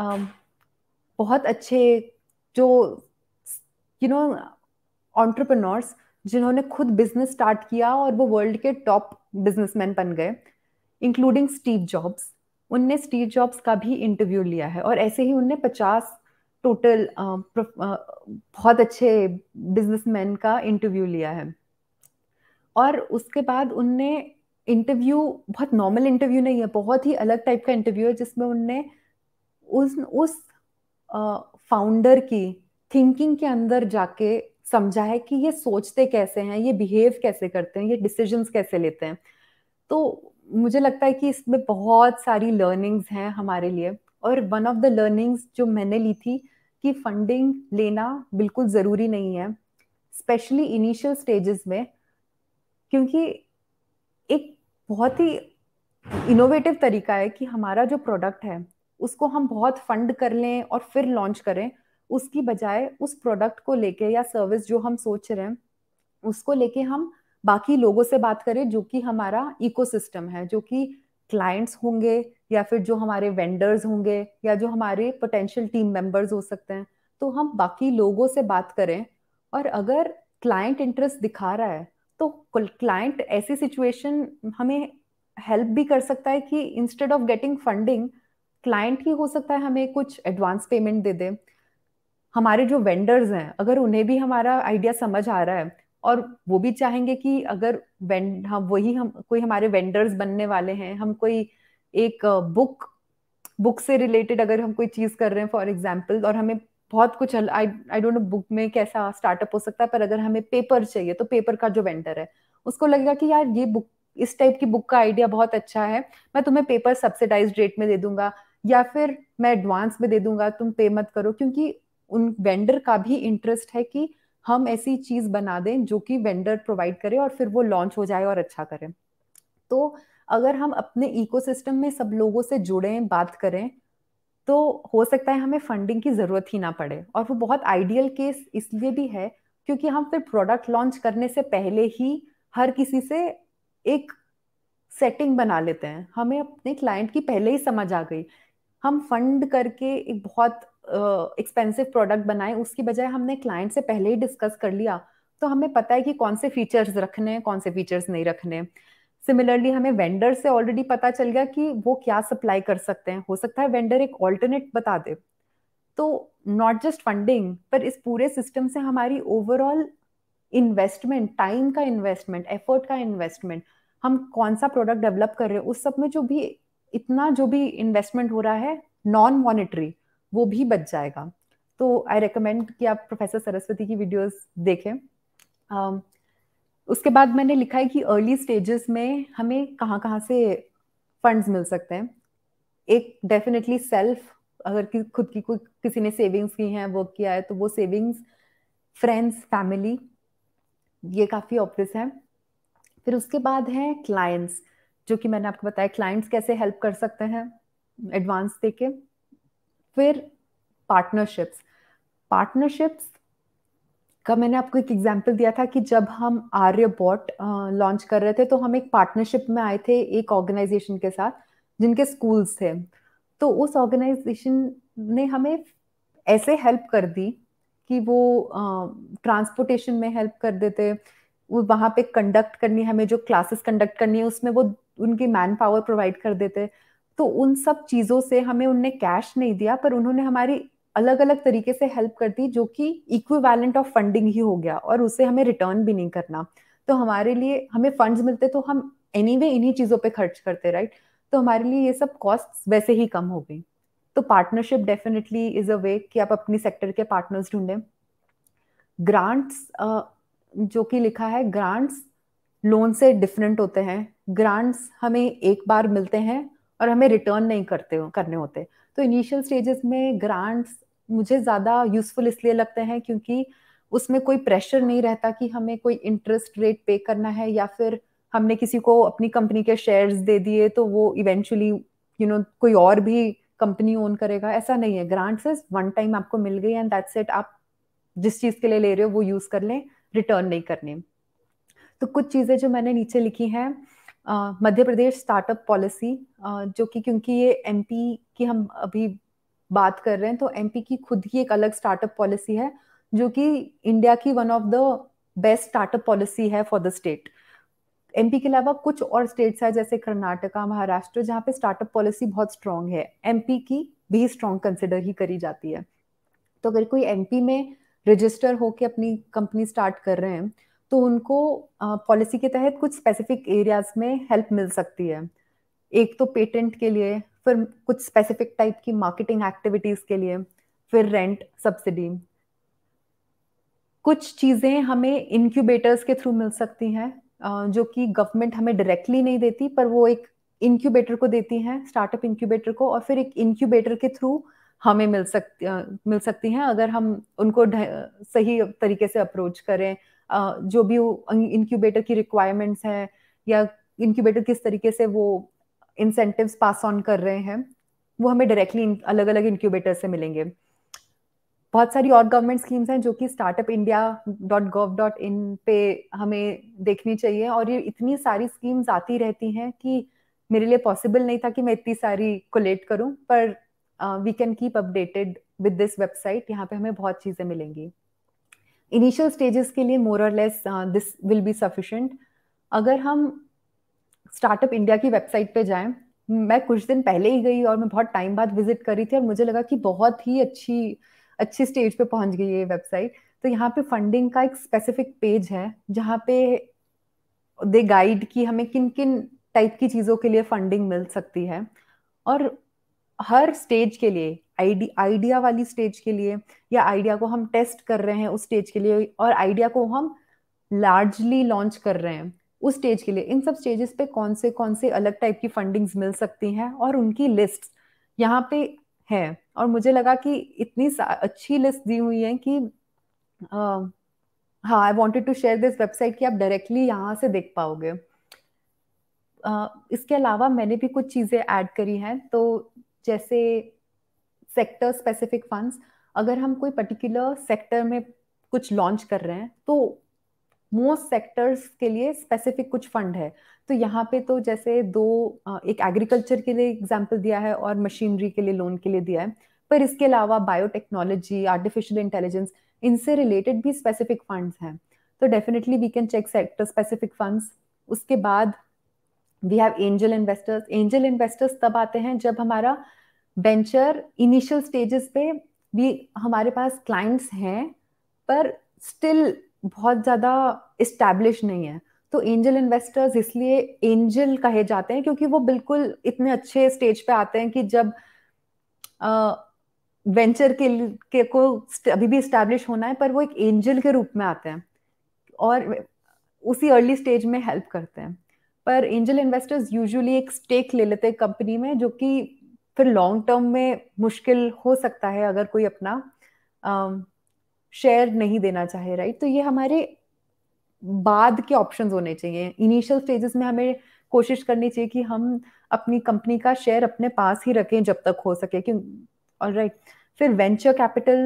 बहुत अच्छे जो यू नो ऑन्टरप्रनोर्स जिन्होंने खुद बिजनेस स्टार्ट किया और वो वर्ल्ड के टॉप बिजनेसमैन बन गए इंक्लूडिंग स्टीव जॉब्स उनने स्टीव जॉब्स का भी इंटरव्यू लिया है और ऐसे ही उनने पचास टोटल बहुत अच्छे बिजनेसमैन का इंटरव्यू लिया है और उसके बाद उनने इंटरव्यू बहुत नॉर्मल इंटरव्यू नहीं है बहुत ही अलग टाइप का इंटरव्यू है जिसमें उनने उस उस फाउंडर की थिंकिंग के अंदर जाके समझा है कि ये सोचते कैसे हैं ये बिहेव कैसे करते हैं ये डिसीजंस कैसे लेते हैं तो मुझे लगता है कि इसमें बहुत सारी लर्निंग्स हैं हमारे लिए और वन ऑफ द लर्निंग्स जो मैंने ली थी कि फंडिंग लेना बिल्कुल ज़रूरी नहीं है स्पेशली इनिशियल स्टेजेस में क्योंकि एक बहुत ही इनोवेटिव तरीका है कि हमारा जो प्रोडक्ट है उसको हम बहुत फंड कर लें और फिर लॉन्च करें उसकी बजाय उस प्रोडक्ट को लेके या सर्विस जो हम सोच रहे हैं उसको लेके हम बाकी लोगों से बात करें जो कि हमारा इकोसिस्टम है जो कि क्लाइंट्स होंगे या फिर जो हमारे वेंडर्स होंगे या जो हमारे पोटेंशियल टीम मेंबर्स हो सकते हैं तो हम बाकी लोगों से बात करें और अगर क्लाइंट इंटरेस्ट दिखा रहा है तो क्लाइंट ऐसी सिचुएशन हमें हेल्प भी कर सकता है कि instead of getting funding client ही हो सकता है हमें कुछ एडवांस पेमेंट दे दे हमारे जो वेंडर्स हैं अगर उन्हें भी हमारा आइडिया समझ आ रहा है और वो भी चाहेंगे कि अगर वेंड हम वही हम कोई हमारे वेंडर्स बनने वाले हैं हम कोई एक बुक बुक से रिलेटेड अगर हम कोई चीज़ कर रहे हैं फॉर एग्जाम्पल और हमें बहुत कुछ I I don't know book में कैसा स्टार्टअप हो सकता है पर अगर हमें पेपर चाहिए तो पेपर का जो वेंडर है उसको लगेगा कि यार ये बुक इस टाइप की बुक का आइडिया बहुत अच्छा है मैं तुम्हें पेपर सब्सिडाइज रेट में दे दूंगा या फिर मैं एडवांस में दे दूंगा तुम पे मत करो क्योंकि उन वेंडर का भी इंटरेस्ट है कि हम ऐसी चीज बना दें जो कि वेंडर प्रोवाइड करे और फिर वो लॉन्च हो जाए और अच्छा करें तो अगर हम अपने इकोसिस्टम में सब लोगों से जुड़ें बात करें तो हो सकता है हमें फंडिंग की ज़रूरत ही ना पड़े और वो बहुत आइडियल केस इसलिए भी है क्योंकि हम फिर प्रोडक्ट लॉन्च करने से पहले ही हर किसी से एक सेटिंग बना लेते हैं हमें अपने क्लाइंट की पहले ही समझ आ गई हम फंड करके एक बहुत एक्सपेंसिव प्रोडक्ट बनाए उसकी बजाय हमने क्लाइंट से पहले ही डिस्कस कर लिया तो हमें पता है कि कौन से फीचर्स रखने हैं कौन से फीचर्स नहीं रखने सिमिलरली हमें वेंडर से ऑलरेडी पता चल गया कि वो क्या सप्लाई कर सकते हैं हो सकता है वेंडर एक ऑल्टरनेट बता दे तो नॉट जस्ट फंडिंग पर इस पूरे सिस्टम से हमारी ओवरऑल इन्वेस्टमेंट टाइम का इन्वेस्टमेंट एफर्ट का इन्वेस्टमेंट हम कौन सा प्रोडक्ट डेवलप कर रहे हैं उस सब में जो भी इतना जो भी इन्वेस्टमेंट हो रहा है नॉन मॉनिटरी वो भी बच जाएगा तो आई रिकमेंड कि आप प्रोफेसर सरस्वती की वीडियोस देखें उसके बाद मैंने लिखा है कि अर्ली स्टेजेस में हमें कहाँ कहाँ से फंड्स मिल सकते हैं एक डेफिनेटली सेल्फ अगर कि खुद की कोई किसी ने सेविंग्स की हैं वर्क किया है तो वो सेविंग्स फ्रेंड्स फैमिली ये काफ़ी ऑब्वियस है फिर उसके बाद है क्लाइंट्स जो कि मैंने आपको बताया क्लाइंट्स कैसे हेल्प कर सकते हैं एडवांस दे के फिर पार्टनरशिप्स पार्टनरशिप्स का मैंने आपको एक एग्जाम्पल दिया था कि जब हम आर्य बॉट लॉन्च कर रहे थे तो हम एक पार्टनरशिप में आए थे एक ऑर्गेनाइजेशन के साथ जिनके स्कूल्स थे तो उस ऑर्गेनाइजेशन ने हमें ऐसे हेल्प कर दी कि वो ट्रांसपोर्टेशन में हेल्प कर देते वो वहाँ पे कंडक्ट करनी हमें जो क्लासेस कंडक्ट करनी है उसमें वो उनकी मैन पावर प्रोवाइड कर देते तो उन सब चीज़ों से हमें उनने कैश नहीं दिया पर उन्होंने हमारी अलग अलग तरीके से हेल्प करती जो कि इक्विवेलेंट ऑफ फंडिंग ही हो गया और उसे हमें रिटर्न भी नहीं करना तो हमारे लिए हमें फंड्स मिलते तो हम एनी anyway इन्हीं चीज़ों पे खर्च करते राइट तो हमारे लिए ये सब कॉस्ट वैसे ही कम हो गई तो partnership definitely is a way कि आप अपनी सेक्टर के पार्टनर्स ढूंढें ग्रांट्स जो कि लिखा है ग्रांट्स लोन से डिफरेंट होते हैं ग्रांट्स हमें एक बार मिलते हैं और हमें रिटर्न नहीं करते करने होते तो इनिशियल स्टेजेस में ग्रांट्स मुझे ज़्यादा यूजफुल इसलिए लगते हैं क्योंकि उसमें कोई प्रेशर नहीं रहता कि हमें कोई इंटरेस्ट रेट पे करना है या फिर हमने किसी को अपनी कंपनी के शेयर्स दे दिए तो वो इवेंचुअली यू नो कोई और भी कंपनी ओन करेगा ऐसा नहीं है ग्रांट्स वन टाइम आपको मिल गई एंड दैट्स इट आप जिस चीज़ के लिए ले रहे हो वो यूज़ कर लें रिटर्न नहीं करने तो कुछ चीज़ें जो मैंने नीचे लिखी हैं मध्य प्रदेश स्टार्टअप पॉलिसी जो कि क्योंकि ये एमपी की हम अभी बात कर रहे हैं तो एमपी की खुद की एक अलग स्टार्टअप पॉलिसी है जो कि इंडिया की one of the best startup policy है फॉर द स्टेट एमपी के अलावा कुछ और स्टेट्स है जैसे कर्नाटका महाराष्ट्र जहाँ पे स्टार्टअप पॉलिसी बहुत स्ट्रांग है एमपी की भी स्ट्रांग कंसिडर ही करी जाती है तो अगर कोई एमपी में रजिस्टर होके अपनी कंपनी स्टार्ट कर रहे हैं तो उनको पॉलिसी के तहत कुछ स्पेसिफिक एरियाज में हेल्प मिल सकती है एक तो पेटेंट के लिए फिर कुछ स्पेसिफिक टाइप की मार्केटिंग एक्टिविटीज के लिए फिर रेंट सब्सिडी कुछ चीजें हमें इंक्यूबेटर्स के थ्रू मिल सकती हैं जो कि गवर्नमेंट हमें डायरेक्टली नहीं देती पर वो एक इंक्यूबेटर को देती हैं स्टार्टअप इंक्यूबेटर को और फिर एक इंक्यूबेटर के थ्रू हमें मिल सकती मिल सकती हैं अगर हम उनको सही तरीके से अप्रोच करें जो भी इंक्यूबेटर की रिक्वायरमेंट्स हैं या इंक्यूबेटर किस तरीके से वो इंसेंटिव पास ऑन कर रहे हैं वो हमें डायरेक्टली अलग अलग इंक्यूबेटर से मिलेंगे बहुत सारी और गवर्नमेंट स्कीम्स हैं जो कि startup India dot gov dot in पे हमें देखनी चाहिए और ये इतनी सारी स्कीम्स आती रहती हैं कि मेरे लिए पॉसिबल नहीं था कि मैं इतनी सारी कलेक्ट करूं पर we can keep updated with this website यहाँ पे हमें बहुत चीज़ें मिलेंगी इनिशियल स्टेजेस के लिए मोर और less this will be sufficient अगर हम स्टार्टअप इंडिया की वेबसाइट पे जाएं मैं कुछ दिन पहले ही गई और मैं बहुत टाइम बाद विजिट करी थी और मुझे लगा कि बहुत ही अच्छी अच्छी स्टेज पे पहुंच गई ये वेबसाइट तो यहाँ पे फंडिंग का एक स्पेसिफिक पेज है जहाँ पे दे गाइड कि हमें किन किन टाइप की चीज़ों के लिए फंडिंग मिल सकती है और हर स्टेज के लिए आईडी आइडिया वाली स्टेज के लिए या आइडिया को हम टेस्ट कर रहे हैं उस स्टेज के लिए और आइडिया को हम लार्जली लॉन्च कर रहे हैं उस स्टेज के लिए इन सब स्टेजेस पे कौन से कौन से अलग टाइप की फंडिंग्स मिल सकती हैं और उनकी लिस्ट यहाँ पे है और मुझे लगा कि इतनी अच्छी लिस्ट दी हुई है कि हाँ I wanted to share this website कि आप डायरेक्टली यहाँ से देख पाओगे uh, इसके अलावा मैंने भी कुछ चीज़ें ऐड करी हैं तो जैसे सेक्टर स्पेसिफिक फंड्स अगर हम कोई पर्टिकुलर सेक्टर में कुछ लॉन्च कर रहे हैं तो मोस्ट सेक्टर्स के लिए स्पेसिफिक कुछ फंड है तो यहाँ पे तो जैसे दो एक एग्रीकल्चर के लिए एग्जाम्पल दिया है और मशीनरी के लिए लोन के लिए दिया है पर इसके अलावा बायोटेक्नोलॉजी आर्टिफिशियल इंटेलिजेंस इनसे रिलेटेड भी स्पेसिफिक फंड्स हैं तो definitely we can check sector specific funds उसके बाद we have angel investors angel investors तब आते हैं जब हमारा वेंचर इनिशियल स्टेजेस पे भी हमारे पास क्लाइंट्स हैं पर स्टिल बहुत ज़्यादा इस्टेब्लिश नहीं है तो एंजल इन्वेस्टर्स इसलिए एंजल कहे जाते हैं क्योंकि वो बिल्कुल इतने अच्छे स्टेज पे आते हैं कि जब आ, वेंचर के, के को अभी भी इस्टेब्लिश होना है पर वो एक एंजल के रूप में आते हैं और उसी अर्ली स्टेज में हेल्प करते हैं पर एंजल इन्वेस्टर्स यूजुअली एक स्टेक ले लेते हैं कंपनी में जो कि फिर लॉन्ग टर्म में मुश्किल हो सकता है अगर कोई अपना शेयर नहीं देना चाहे राइट तो ये हमारे बाद के ऑप्शन होने चाहिए इनिशियल स्टेजेस में हमें कोशिश करनी चाहिए कि हम अपनी कंपनी का शेयर अपने पास ही रखें जब तक हो सके क्यों और राइट फिर वेंचर कैपिटल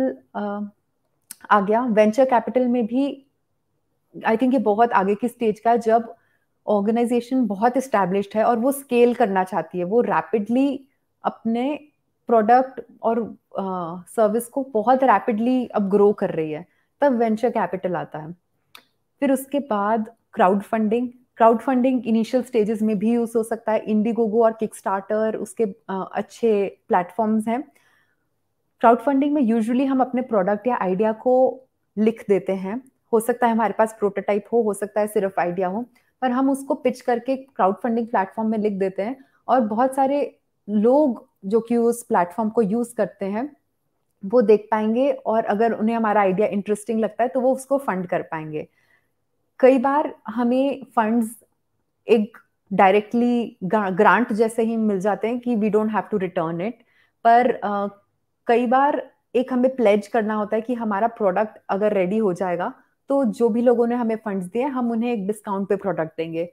आ गया वेंचर कैपिटल में भी आई थिंक ये बहुत आगे की स्टेज का जब ऑर्गेनाइजेशन बहुत इस्टेब्लिश है और वो स्केल करना चाहती है वो रैपिडली अपने प्रोडक्ट और सर्विस को बहुत रैपिडली अब ग्रो कर रही है तब वेंचर कैपिटल आता है फिर उसके बाद crowd funding crowd funding initial stages में भी यूज हो सकता है इंडिगोगो और स्टार्टर उसके अच्छे प्लेटफॉर्म्स हैं क्राउड फंडिंग में यूजुअली हम अपने प्रोडक्ट या आइडिया को लिख देते हैं हो सकता है हमारे पास प्रोटोटाइप हो हो सकता है सिर्फ आइडिया हो पर हम उसको पिच करके क्राउड फंडिंग प्लेटफॉर्म में लिख देते हैं और बहुत सारे लोग जो कि उस प्लेटफॉर्म को यूज करते हैं वो देख पाएंगे और अगर उन्हें हमारा आइडिया इंटरेस्टिंग लगता है तो वो उसको फंड कर पाएंगे कई बार हमें फंड्स एक डायरेक्टली ग्रांट जैसे ही मिल जाते हैं कि we don't have to return it पर uh, कई बार एक हमें प्लेज करना होता है कि हमारा प्रोडक्ट अगर रेडी हो जाएगा तो जो भी लोगों ने हमें फंड्स दिए हम उन्हें एक डिस्काउंट पे प्रोडक्ट देंगे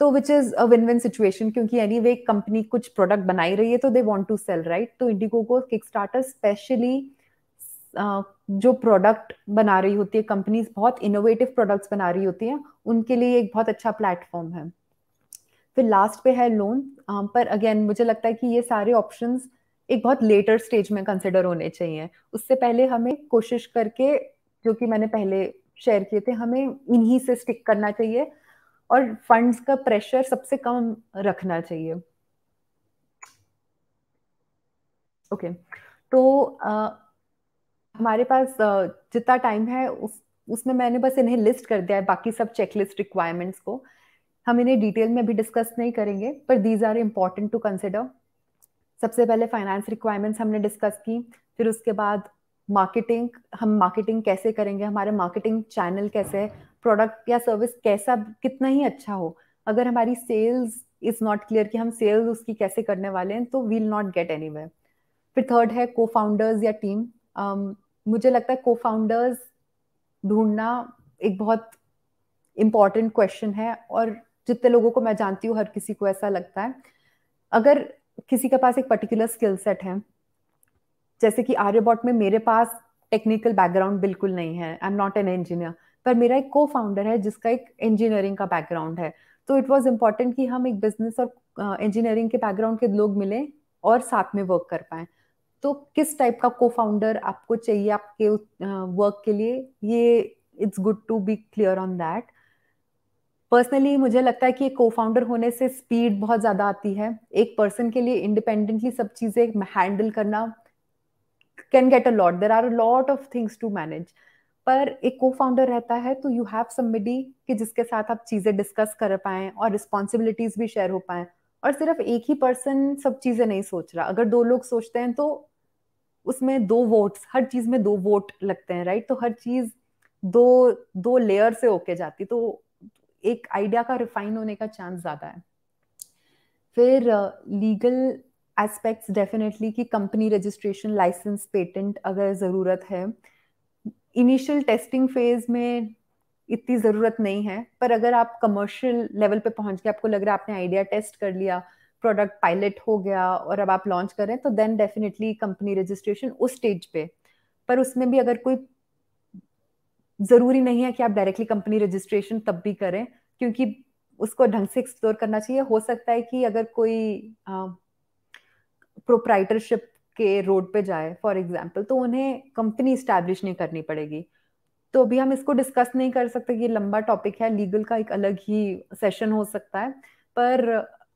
तो which is a win win situation क्योंकि एनी वे कंपनी कुछ प्रोडक्ट बनाई रही है तो they want to sell right तो इंडिगो को किक स्टार्टर स्पेशली जो प्रोडक्ट बना रही होती है कंपनीज बहुत इनोवेटिव प्रोडक्ट्स बना रही होती हैं उनके लिए एक बहुत अच्छा प्लेटफॉर्म है फिर लास्ट पे है लोन पर अगेन मुझे लगता है कि ये सारे ऑप्शन एक बहुत लेटर स्टेज में कंसिडर होने चाहिए उससे पहले हमें कोशिश करके जो कि मैंने पहले शेयर किए थे हमें इन्हीं से स्टिक करना चाहिए और फंड्स का प्रेशर सबसे कम रखना चाहिए ओके okay. तो आ, हमारे पास जितना टाइम है उस उसमें मैंने बस इन्हें लिस्ट कर दिया है बाकी सब चेकलिस्ट रिक्वायरमेंट्स को हम इन्हें डिटेल में भी डिस्कस नहीं करेंगे पर these are important to consider सबसे पहले फाइनेंस रिक्वायरमेंट्स हमने डिस्कस की फिर उसके बाद मार्केटिंग हम मार्केटिंग कैसे करेंगे हमारे मार्केटिंग चैनल कैसे है प्रोडक्ट या सर्विस कैसा कितना ही अच्छा हो अगर हमारी सेल्स इज नॉट क्लियर कि हम सेल्स उसकी कैसे करने वाले हैं तो वील नॉट गेट एनी फिर थर्ड है को फाउंडर्स या टीम um, मुझे लगता है को फाउंडर्स ढूंढना एक बहुत इम्पॉर्टेंट क्वेश्चन है और जितने लोगों को मैं जानती हूँ हर किसी को ऐसा लगता है अगर किसी के पास एक पर्टिकुलर स्किल सेट है जैसे कि आर्यबॉट में मेरे पास टेक्निकल बैकग्राउंड बिल्कुल नहीं है I am not an engineer पर मेरा एक को फाउंडर है जिसका एक इंजीनियरिंग का बैकग्राउंड है तो इट वॉज इम्पॉर्टेंट कि हम एक बिजनेस और इंजीनियरिंग के बैकग्राउंड के लोग मिलें और साथ में वर्क कर पाए तो किस टाइप का को फाउंडर आपको चाहिए आपके वर्क के लिए ये it's good to be clear on that personally मुझे लगता है कि को फाउंडर होने से स्पीड बहुत ज़्यादा आती है एक पर्सन के लिए इंडिपेंडेंटली सब चीज़ें हैंडल करना can get a lot there are lot of things to manage पर एक को फाउंडर रहता है तो यू हैव समी कि जिसके साथ आप चीजें डिस्कस कर पाए और रिस्पॉन्सिबिलिटीज भी शेयर हो पाए और सिर्फ एक ही पर्सन सब चीजें नहीं सोच रहा अगर दो लोग सोचते हैं तो उसमें दो वोट्स हर चीज में दो वोट लगते हैं राइट तो हर चीज दो दो लेयर से होके जाती तो एक आइडिया का रिफाइन होने का चांस ज्यादा है फिर लीगल एस्पेक्ट्स डेफिनेटली कि कंपनी रजिस्ट्रेशन लाइसेंस पेटेंट अगर ज़रूरत है इनिशियल टेस्टिंग फेज में इतनी ज़रूरत नहीं है पर अगर आप कमर्शियल लेवल पे पहुंच गए आपको लग रहा है आपने आइडिया टेस्ट कर लिया प्रोडक्ट पायलट हो गया और अब आप लॉन्च कर रहे हैं तो देन डेफिनेटली कंपनी रजिस्ट्रेशन उस स्टेज पे पर उसमें भी अगर कोई ज़रूरी नहीं है कि आप डायरेक्टली कंपनी रजिस्ट्रेशन तब भी करें क्योंकि उसको ढंग से एक्सप्लोर करना चाहिए हो सकता है कि अगर कोई प्रोप्राइटरशिप के रोड पे जाए फॉर एग्जाम्पल तो उन्हें कंपनी स्टेब्लिश नहीं करनी पड़ेगी तो अभी हम इसको डिस्कस नहीं कर सकते ये लंबा टॉपिक है लीगल का एक अलग ही सेशन हो सकता है पर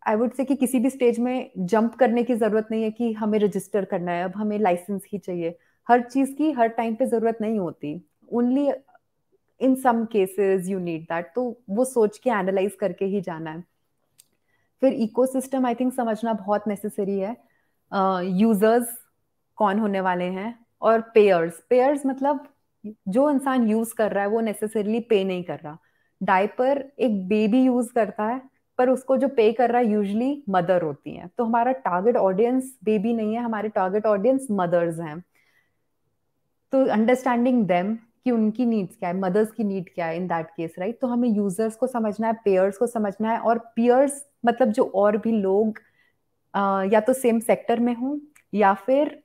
आई वुड से कि किसी भी स्टेज में जंप करने की जरूरत नहीं है कि हमें रजिस्टर करना है अब हमें लाइसेंस ही चाहिए हर चीज की हर टाइम पे जरूरत नहीं होती only in some cases you need that तो वो सोच के एनालाइज करके ही जाना है फिर इकोसिस्टम आई थिंक समझना बहुत नेसेसरी है यूजर्स uh, कौन होने वाले हैं और पेयर्स पेयर्स मतलब जो इंसान यूज कर रहा है वो नेसेसरली पे नहीं कर रहा डायपर एक बेबी यूज करता है पर उसको जो पे कर रहा है यूजली मदर होती है तो हमारा टारगेट ऑडियंस बेबी नहीं है हमारे टारगेट ऑडियंस मदर्स हैं तो अंडरस्टैंडिंग देम कि उनकी नीड्स क्या है मदर्स की नीड क्या है इन दैट केस राइट तो हमें यूजर्स को समझना है पेयर्स को समझना है और पियर्स मतलब जो और भी लोग या तो सेम सेक्टर में हूँ या फिर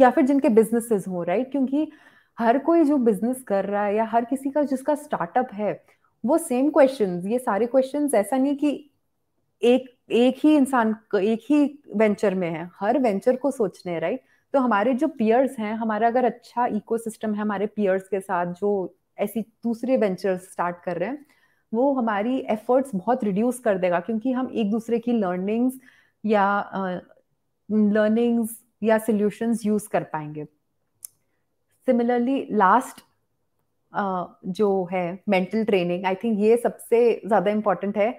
या फिर जिनके बिजनेसेस हों राइट क्योंकि हर कोई जो बिजनेस कर रहा है या हर किसी का जिसका स्टार्टअप है वो सेम क्वेश्चन ये सारे क्वेश्चन ऐसा नहीं कि एक एक ही इंसान एक ही वेंचर में है हर वेंचर को सोचने हैं राइट तो हमारे जो पियर्स हैं हमारा अगर अच्छा इकोसिस्टम है हमारे पियर्स के साथ जो ऐसी दूसरे वेंचर स्टार्ट कर रहे हैं वो हमारी एफर्ट्स बहुत रिड्यूस कर देगा क्योंकि हम एक दूसरे की लर्निंग्स या लर्निंग्स uh, या सॉल्यूशंस यूज कर पाएंगे सिमिलरली लास्ट uh, जो है मेंटल ट्रेनिंग आई थिंक ये सबसे ज़्यादा इंपॉर्टेंट है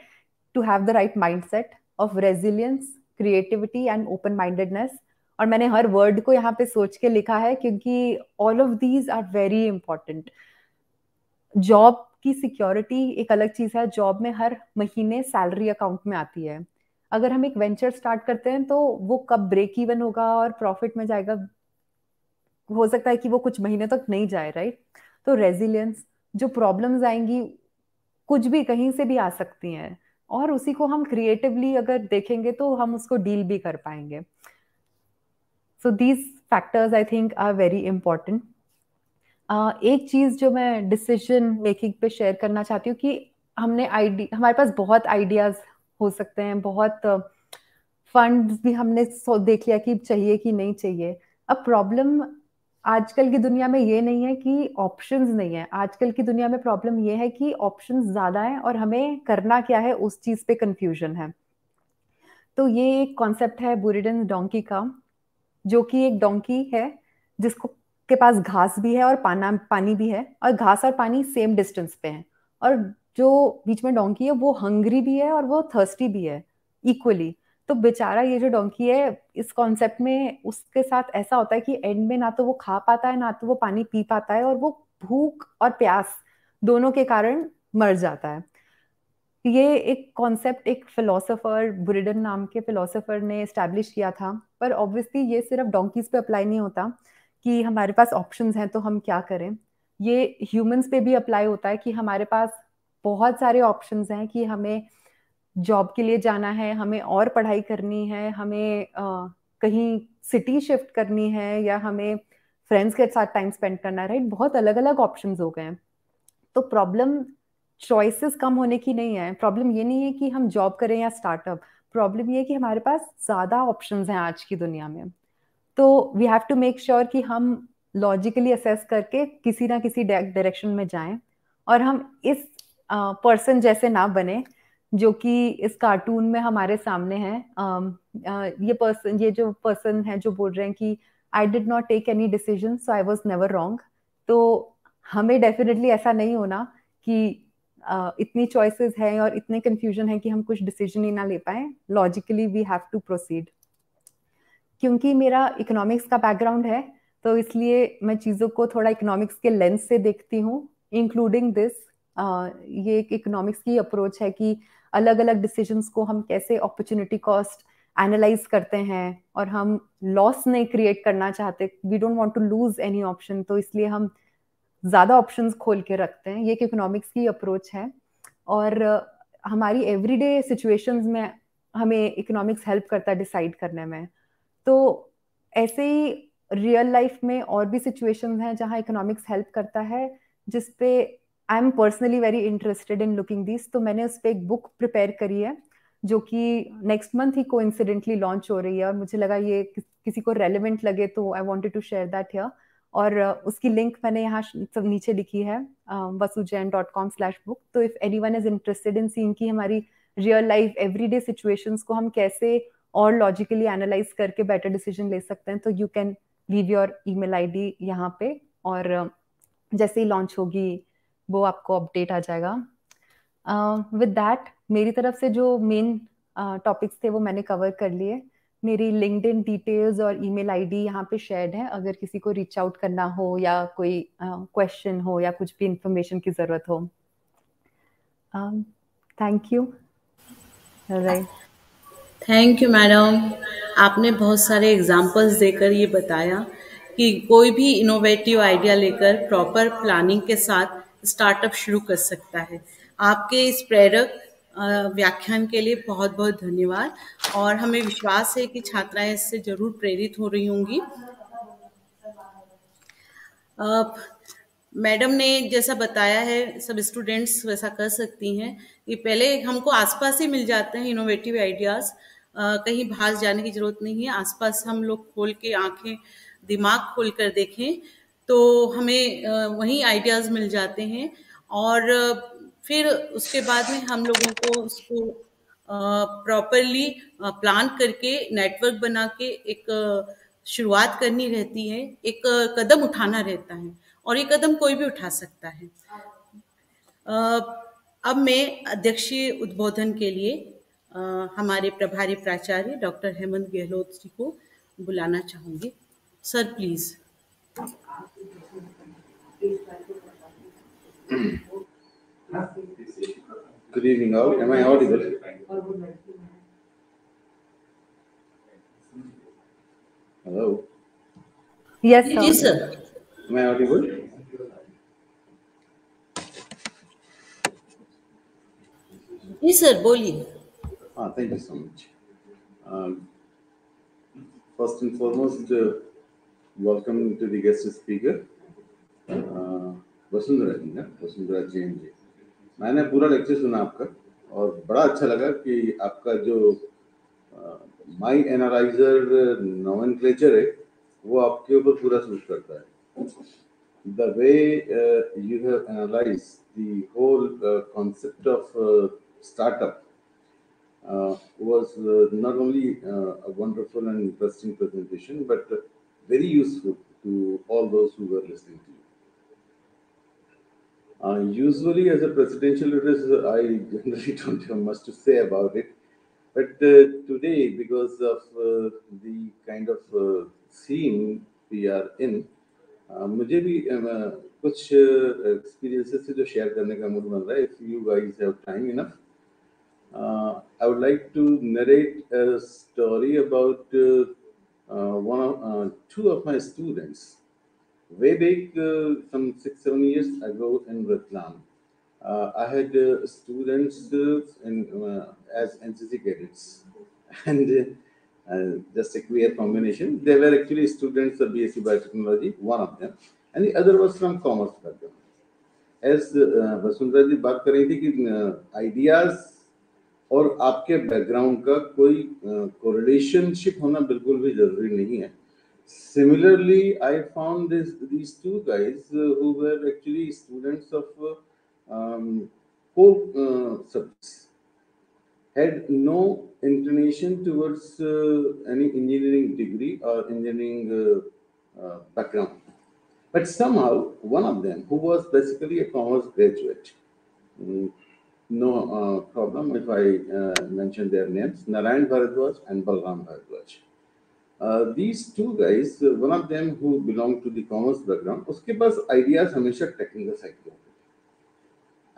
to have the right mind set of resilience creativity and open mindedness और मैंने हर वर्ड को यहाँ पे सोच के लिखा है क्योंकि all of these are very important job की सिक्योरिटी एक अलग चीज़ है जॉब में हर महीने सैलरी अकाउंट में आती है अगर हम एक वेंचर स्टार्ट करते हैं तो वो कब ब्रेक इवन होगा और प्रॉफिट में जाएगा हो सकता है कि वो कुछ महीने तक नहीं जाए राइट तो रेजिलियंस जो प्रॉब्लम्स आएंगी कुछ भी कहीं से भी आ सकती हैं और उसी को हम क्रिएटिवली अगर देखेंगे तो हम उसको डील भी कर पाएंगे so these factors I think are very important एक चीज जो मैं डिसीजन मेकिंग पे शेयर करना चाहती हूँ कि हमने आईडी हमारे पास बहुत आइडियाज हो सकते हैं बहुत फंड्स भी हमने देख लिया कि चाहिए कि नहीं चाहिए अब प्रॉब्लम आजकल की दुनिया में ये नहीं है कि ऑप्शंस नहीं है आजकल की दुनिया में प्रॉब्लम ये है कि ऑप्शंस ज्यादा है और हमें करना क्या है उस चीज पे कंफ्यूजन है तो ये एक कॉन्सेप्ट है बुरिडन डोंकी का जो कि एक डोंकी है जिसको के पास घास भी है और पाना पानी भी है और घास और पानी सेम डिस्टेंस पे है और जो बीच में डोंकी है वो हंग्री भी है और वो थर्स्टी भी है इक्वली तो बेचारा ये जो डोंकी है इस कॉन्सेप्ट में उसके साथ ऐसा होता है कि एंड में ना तो वो खा पाता है ना तो वो पानी पी पाता है और वो भूख और प्यास दोनों के कारण मर जाता है ये एक कॉन्सेप्ट एक फिलोसोफर बुरिडन नाम के फिलोसोफर ने इस्टेब्लिश किया था पर ऑब्वियसली ये सिर्फ डोंकीज पे अप्लाई नहीं होता कि हमारे पास ऑप्शंस हैं तो हम क्या करें ये ह्यूमंस पे भी अप्लाई होता है कि हमारे पास बहुत सारे ऑप्शंस हैं कि हमें जॉब के लिए जाना है हमें और पढ़ाई करनी है हमें आ, कहीं सिटी शिफ्ट करनी है या हमें फ्रेंड्स के साथ टाइम स्पेंड करना है राइट बहुत अलग अलग ऑप्शन हो गए हैं तो प्रॉब्लम चॉइसेस कम होने की नहीं है प्रॉब्लम ये नहीं है कि हम जॉब करें या स्टार्टअप प्रॉब्लम ये है कि हमारे पास ज़्यादा ऑप्शंस हैं आज की दुनिया में तो we have to make sure कि हम लॉजिकली असेस करके किसी ना किसी डायरेक्शन में जाएं और हम इस पर्सन uh, जैसे ना बने जो कि इस कार्टून में हमारे सामने है uh, uh, ये पर्सन ये जो पर्सन है जो बोल रहे हैं कि I did not take any decision so I was never wrong तो हमें डेफिनेटली ऐसा नहीं होना कि uh, इतनी चॉइसेस हैं और इतने कंफ्यूजन है कि हम कुछ डिसीजन ही ना ले पाए logically we have to proceed क्योंकि मेरा इकोनॉमिक्स का बैकग्राउंड है तो इसलिए मैं चीज़ों को थोड़ा इकोनॉमिक्स के लेंस से देखती हूँ इंक्लूडिंग दिस ये एक इकोनॉमिक्स की अप्रोच है कि अलग अलग डिसीजंस को हम कैसे अपॉर्चुनिटी कॉस्ट एनालाइज करते हैं और हम लॉस नहीं क्रिएट करना चाहते we don't want to lose any option तो इसलिए हम ज़्यादा ऑप्शंस खोल के रखते हैं ये एक इकोनॉमिक्स की अप्रोच है और हमारी एवरीडे सिचुएशंस में हमें इकोनॉमिक्स हेल्प करता है डिसाइड करने में तो ऐसे ही रियल लाइफ में और भी सिचुएशन हैं जहाँ इकोनॉमिक्स हेल्प करता है जिसपे I am personally very interested in looking this तो मैंने उस पर एक बुक प्रिपेयर करी है जो कि नेक्स्ट मंथ ही को इंसिडेंटली लॉन्च हो रही है और मुझे लगा ये कि, किसी को रेलिवेंट लगे तो I wanted to share that here और उसकी लिंक मैंने यहाँ सब नीचे लिखी है Vasu Jain dot com slash book तो if anyone is interested in seen की हमारी real life everyday situations को हम कैसे और लॉजिकली एनालाइज करके बेटर डिसीजन ले सकते हैं तो you can leave your email ID यहाँ पे और जैसे ही लॉन्च होगी वो आपको अपडेट आ जाएगा विद दैट मेरी तरफ से जो मेन टॉपिक्स थे वो मैंने कवर कर लिए मेरी लिंकड डिटेल्स और ई मेल आई डी यहाँ पे शेयर है अगर किसी को रीच आउट करना हो या कोई क्वेश्चन uh, हो या कुछ भी इंफॉर्मेशन की ज़रूरत हो thank you right thank you madam आपने बहुत सारे एग्जांपल्स देकर ये बताया कि कोई भी इनोवेटिव आइडिया लेकर प्रॉपर प्लानिंग के साथ स्टार्टअप शुरू कर सकता है आपके इस प्रेरक व्याख्यान के लिए बहुत बहुत धन्यवाद और हमें विश्वास है कि छात्राएं इससे जरूर प्रेरित हो रही होंगी मैडम ने जैसा बताया है सब स्टूडेंट्स वैसा कर सकती हैं कि पहले हमको आसपास ही मिल जाते हैं इनोवेटिव आइडियाज़ कहीं भाग जाने की जरूरत नहीं है आसपास हम लोग खोल के आंखें दिमाग खोल कर देखें तो हमें वही आइडियाज़ मिल जाते हैं और फिर उसके बाद में हम लोगों को उसको प्रॉपरली प्लान करके नेटवर्क बना के एक शुरुआत करनी रहती है एक कदम उठाना रहता है और ये कदम कोई भी उठा सकता है अब मैं अध्यक्षीय उद्बोधन के लिए हमारे प्रभारी प्राचार्य डॉक्टर हेमंत गहलोत जी को बुलाना चाहूंगी sir please good evening all am I audible hello yes sir जी सर एम आई ऑडिबल जी सर बोलिए Ah, thank you so much. Um, first and foremost, uh, welcome to the guest speaker, uh, Vasundhara ji ना वसुंधरा जैन जी मैंने पूरा lecture सुना आपका और बड़ा अच्छा लगा कि आपका जो माई एनालाइजर नॉवन है वो आपके ऊपर पूरा सूट करता है the way uh, you have analyzed the whole uh, concept of uh, startup Uh, was uh, not only uh, a wonderful and interesting presentation, but very useful to all those who were listening to you. Uh, usually, as a presidential address, I generally don't have much to say about it. But uh, today, because of uh, the kind of scene we are in, मुझे भी um, कुछ experiences से जो share करने का mood बन रहा है if you guys have time enough uh, I would like to narrate a story about uh, uh, one of uh, two of my students way back uh, some six seven years ago in Ratlam. Uh, I had students in, as NCC cadets, and just a queer combination. They were actually students of BSc Biotechnology, one of them, and the other was from commerce background. As uh, Vasundra ji बात ideas. और आपके background का कोई कोरिलेशनशिप uh, होना बिल्कुल भी जरूरी नहीं है similarly i found this these two guys uh, who were actually students of uh, um, co uh, subjects had no inclination towards uh, any engineering degree or engineering background but somehow one of them who was basically a commerce graduate um, no uh, problem if I uh, mention their names, Narayan Bharadwaj and Balram Bharadwaj. Uh, these two guys, uh, one of them who belong to the commerce background, उसके पास ideas हमेशा technical side के होते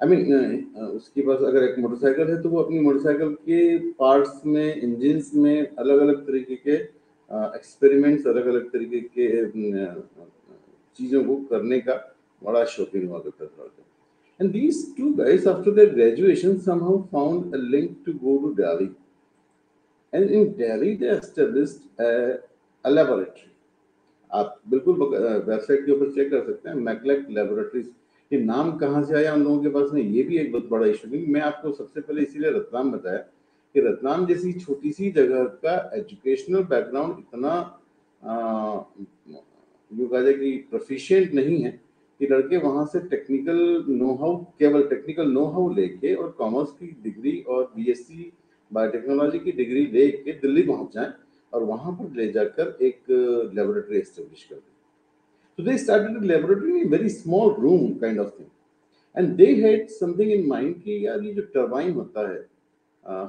I mean, uh, उसके पास अगर एक motorcycle है तो वो अपनी मोटरसाइकिल के पार्ट्स में इंजिन्स में अलग अलग तरीके के एक्सपेरिमेंट्स अलग अलग तरीके के चीज़ों को करने का बड़ा शौकीन हुआ करता था And these two guys, after their graduation, somehow found a link to go to Delhi. And in Delhi, they established a, a laboratory. आप बिल्कुल वेबसाइट के ऊपर चेक कर सकते हैं मैकलेक लेबोरेटरीज ये नाम कहाँ से आया उन लोगों के पास में ये भी एक बहुत बड़ा इशू क्योंकि मैं आपको सबसे पहले इसीलिए रतलाम बताया कि रतलाम जैसी छोटी सी जगह का एजुकेशनल बैकग्राउंड इतना यूँ कहा कि प्रोफिशिएंट नहीं है कि लड़के वहां से टेक्निकल नो हाउ केवल टेक्निकल नो हाउ लेके और कॉमर्स की डिग्री और बीएससी बायोटेक्नोलॉजी की डिग्री लेके दिल्ली पहुंच जाएं और वहां पर ले जाकर एक लेबोरेटरी एस्टेब्लिश कर दें तो they started laboratory in very small room kind of thing and they had something in mind कि यार ये जो टर्बाइन होता है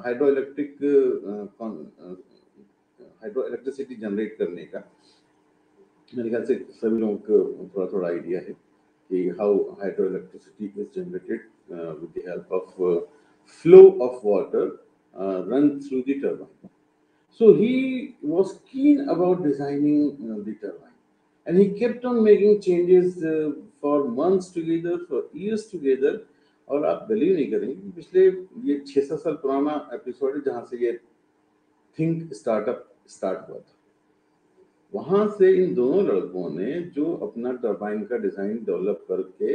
hydro electric hydro electricity generate करने का मेरे ख्याल से सभी लोगों को थोड़ा थोड़ा आइडिया है how hydroelectricity is generated uh, with the help of uh, flow of water uh, run through the turbine. So he was keen about designing uh, the turbine and he kept on making changes for months together, for years together और आप believe नहीं करेंगे पिछले ये छः सात साल पुराना एपिसोड है जहाँ से ये थिंक स्टार्टअप स्टार्ट हुआ था वहां से इन दोनों लड़कों ने जो अपना टर्बाइन का डिजाइन डेवलप करके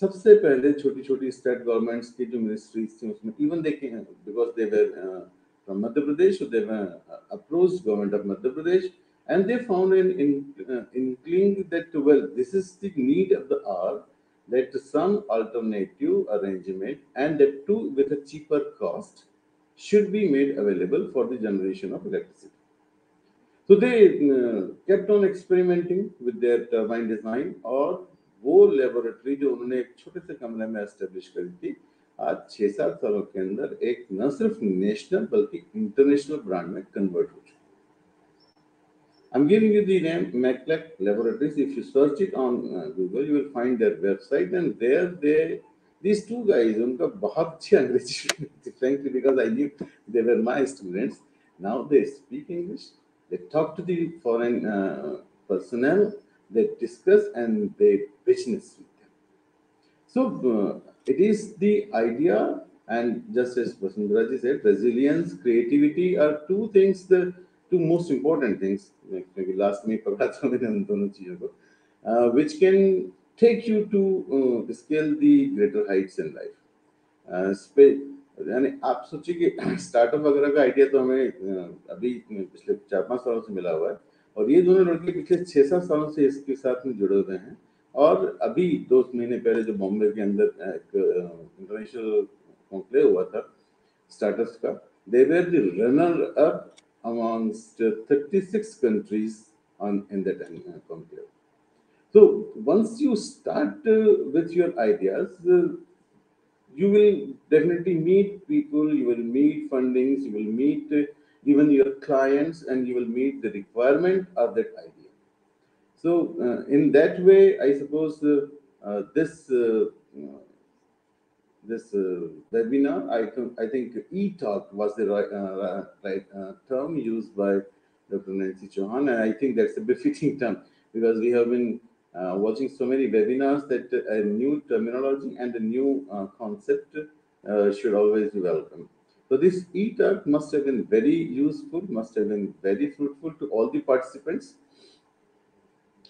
सबसे पहले छोटी छोटी स्टेट गवर्नमेंट्स की जो मिनिस्ट्रीज थी उसमें इवन देखे हैं because they were from Madhya Pradesh approach government of Madhya Pradesh and they found in in cling that well this is the need of the hour that some alternative arrangement and that too with a cheaper cost should be made available for the generation of electricity So they uh, kept on experimenting with their turbine design और वो laboratory जो उन्होंने एक छोटे से कमरे में establish करी थी आज छह सात सालों के अंदर एक न सिर्फ नेशनल बल्कि इंटरनेशनल ब्रांड में कन्वर्ट हो चुकी I'm giving you the name MacLec Laboratories. If you search it on uh, Google, you will find their website, and there they these two guys उनका बहुत अच्छी अंग्रेजी frankly because I knew they were my students. Now they speak English They talk to the foreign uh, personnel, they discuss and they business with them. So uh, it is the idea and just as Vasundharaji said, resilience, creativity are two things, the two most important things, maybe last me, uh, which can take you to uh, scale the greater heights in life. Uh, यानी आप सोचिए कि startup वगैरह का idea तो हमें अभी पिछले चार पांच सालों से मिला हुआ है और ये दोनों लड़के पिछले छह सात सालों से इसके साथ में जुड़े हुए हैं और अभी दो महीने पहले जो बॉम्बे के अंदर एक इंटरनेशनल कॉन्क्लेव हुआ था स्टार्टअप का they were the runner up amongst thirty six countries on in that conclave so once you start with your ideas you will definitely meet people, you will meet fundings, you will meet uh, even your clients, and you will meet the requirement of that idea. So, uh, in that way, I suppose uh, uh, this uh, uh, this webinar, I, th I think e-talk was the right, right term used by Dr. Nancy Chauhan, and I think that's a befitting term because we have been uh, watching so many webinars that a new terminology and a new uh, concept uh, should always be welcome. So this e-talk must have been very useful, must have been very fruitful to all the participants.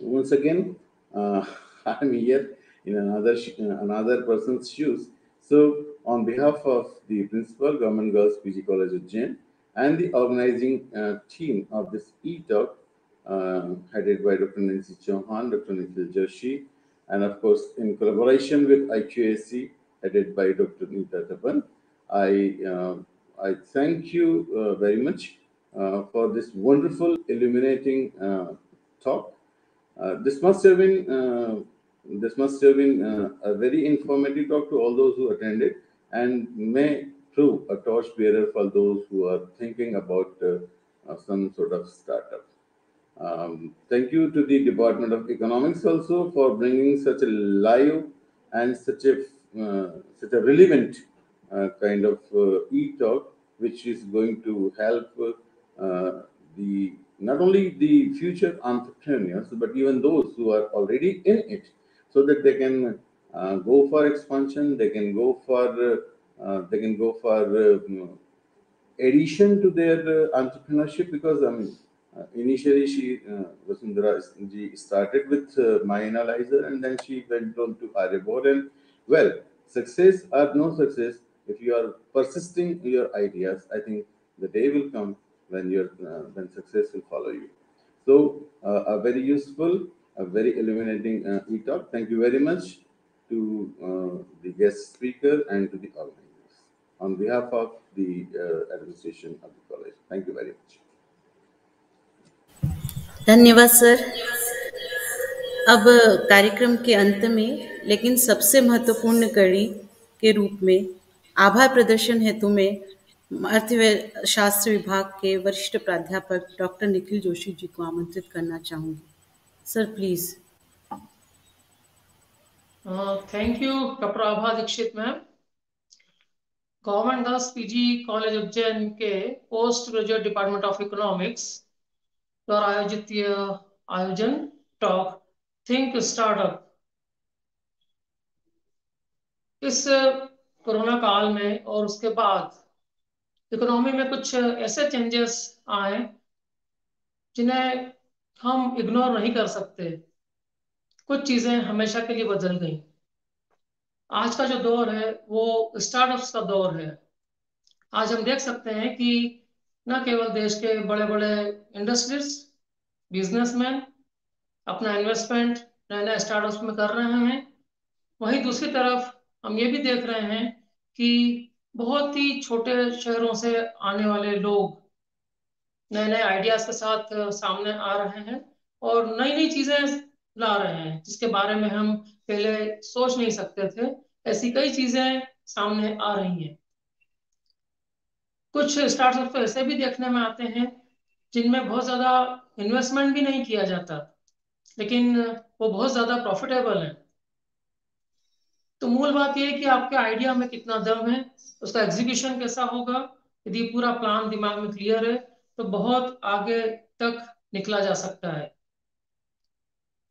Once again, uh, I'm here in another uh, another person's shoes. So on behalf of the principal, Government Girls PG College of Jain, and the organizing uh, team of this e-talk, um, headed by Dr. Nancy Chauhan, Dr. Nikhil Joshi, and of course, in collaboration with IQAC, headed by Dr. Nita Tapan. I, uh, I thank you uh, very much uh, for this wonderful, illuminating uh, talk. Uh, this must have been uh, this must have been a very informative talk to all those who attended, and may prove a torchbearer for those who are thinking about some sort of startup. Um, thank you to the Department of Economics also for bringing such a live and such a uh, such a relevant uh, kind of uh, e-talk, which is going to help uh, the not only the future entrepreneurs but even those who are already in it, so that they can uh, go for expansion, they can go for uh, they can go for addition to their entrepreneurship because I um, mean uh, initially, she uh, Vasundhara she started with uh, my analyzer, and then she went on to Arebor. And well, success or no success, if you are persisting your ideas, I think the day will come when your uh, when success will follow you. So, uh, a very useful, a very illuminating uh, e-talk. Thank you very much to uh, the guest speaker and to the organizers on behalf of the administration of the college. Thank you very much. धन्यवाद sir अब कार्यक्रम के अंत में लेकिन सबसे महत्वपूर्ण कड़ी के रूप में आभार प्रदर्शन हेतु में अर्थशास्त्र विभाग के वरिष्ठ प्राध्यापक डॉक्टर निखिल जोशी जी को आमंत्रित करना चाहूंगी sir please thank you doctor Abha Dixit ma'am government Das PG college Ujjain के post graduate department of economics द्वारा आयोजित आयोजन टॉक थिंक स्टार्टअप इस कोरोना काल में और उसके बाद इकोनॉमी में कुछ ऐसे चेंजेस आए जिन्हें हम इग्नोर नहीं कर सकते कुछ चीजें हमेशा के लिए बदल गई आज का जो दौर है वो स्टार्टअप्स का दौर है आज हम देख सकते हैं कि न केवल देश के बड़े बड़े इंडस्ट्रीज बिजनेसमैन अपना इन्वेस्टमेंट नए नए स्टार्टअप में कर रहे हैं वहीं दूसरी तरफ हम ये भी देख रहे हैं कि बहुत ही छोटे शहरों से आने वाले लोग नए नए आइडियाज के साथ सामने आ रहे हैं और नई नई चीजें ला रहे हैं जिसके बारे में हम पहले सोच नहीं सकते थे ऐसी कई चीजें सामने आ रही हैं कुछ स्टार्टअप तो ऐसे भी देखने में आते हैं जिनमें बहुत ज़्यादा इन्वेस्टमेंट भी नहीं किया जाता लेकिन वो बहुत ज़्यादा प्रॉफिटेबल है तो मूल बात यह है कि आपके आइडिया में कितना दम है उसका एग्जीक्यूशन कैसा होगा यदि पूरा प्लान दिमाग में क्लियर है तो बहुत आगे तक निकला जा सकता है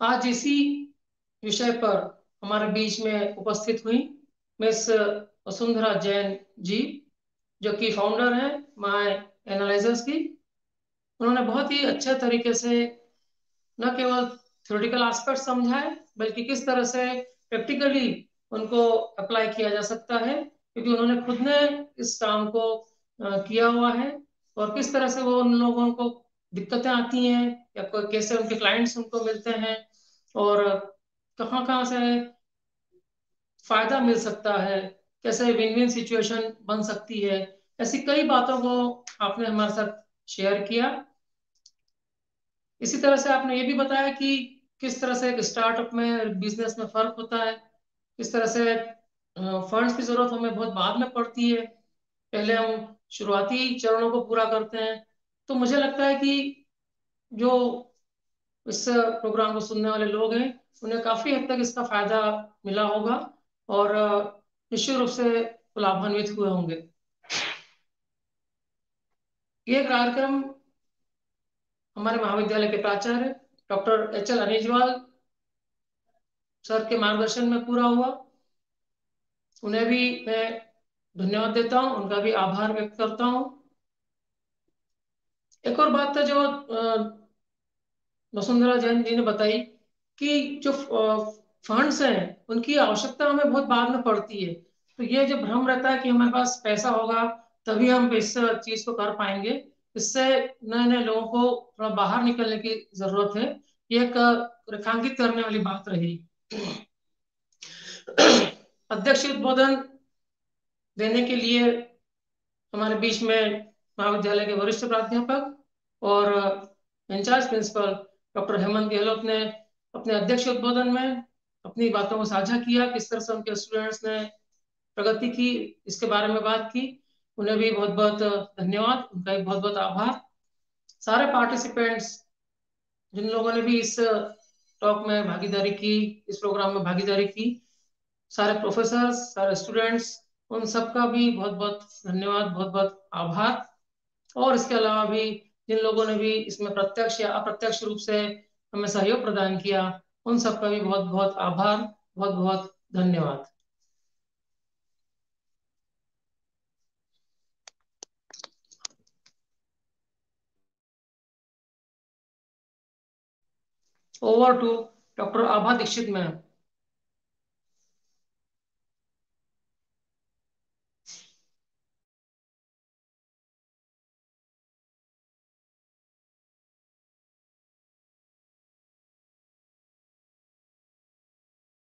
आज इसी विषय पर हमारे बीच में उपस्थित हुई मिस वसुंधरा जैन जी जो कि फाउंडर है माई एनालिजर्स की उन्होंने बहुत ही अच्छे तरीके से न केवल थ्योरेटिकल आस्पेक्ट समझाए बल्कि किस तरह से प्रैक्टिकली उनको अप्लाई किया जा सकता है क्योंकि उन्होंने खुद ने इस काम को किया हुआ है और किस तरह से वो उन लोगों को दिक्कतें आती हैं या कैसे उनके क्लाइंट्स उनको मिलते हैं और कहां कहां से फायदा मिल सकता है कैसे विन विन सिचुएशन बन सकती है ऐसी कई बातों को आपने हमारे साथ शेयर किया इसी तरह से आपने ये भी बताया कि किस तरह से एक स्टार्टअप में बिजनेस में फर्क होता है किस तरह से फंड्स की जरूरत हमें बहुत बाद में पड़ती है पहले हम शुरुआती चरणों को पूरा करते हैं तो मुझे लगता है कि जो इस प्रोग्राम को सुनने वाले लोग हैं उन्हें काफी हद तक इसका फायदा मिला होगा और निश्चित रूप से लाभान्वित हुए होंगे ये कार्यक्रम हमारे महाविद्यालय के प्राचार्य doctor H L Anijwal sir के मार्गदर्शन में पूरा हुआ उन्हें भी मैं धन्यवाद देता हूं उनका भी आभार व्यक्त करता हूं एक और बात है जो वसुंधरा जैन जी ने बताई कि जो फंड्स हैं उनकी आवश्यकता हमें बहुत बाद में पड़ती है तो ये जो भ्रम रहता है कि हमारे पास पैसा होगा तभी हम इस चीज को कर पाएंगे इससे नए नए लोगों को थोड़ा बाहर निकलने की जरूरत है ये एक रेखांकित करने वाली बात रही अध्यक्ष उद्बोधन देने के लिए हमारे बीच में महाविद्यालय के वरिष्ठ प्राध्यापक और in charge principal doctor Hemant Gehlot ने अपने अध्यक्ष उद्बोधन में अपनी बातों को साझा किया किस तरह से उनके स्टूडेंट्स ने प्रगति की इसके बारे में बात की उन्हें भी बहुत बहुत धन्यवाद उनका भी बहुत बहुत आभार सारे पार्टिसिपेंट्स जिन लोगों ने भी इस टॉक में भागीदारी की इस प्रोग्राम में भागीदारी की सारे प्रोफेसर सारे स्टूडेंट्स उन सबका भी बहुत बहुत धन्यवाद बहुत बहुत आभार और इसके अलावा भी जिन लोगों ने भी इसमें प्रत्यक्ष या अप्रत्यक्ष रूप से हमें सहयोग प्रदान किया उन सबका भी बहुत बहुत आभार बहुत बहुत धन्यवाद over to doctor Abha Dixit ma'am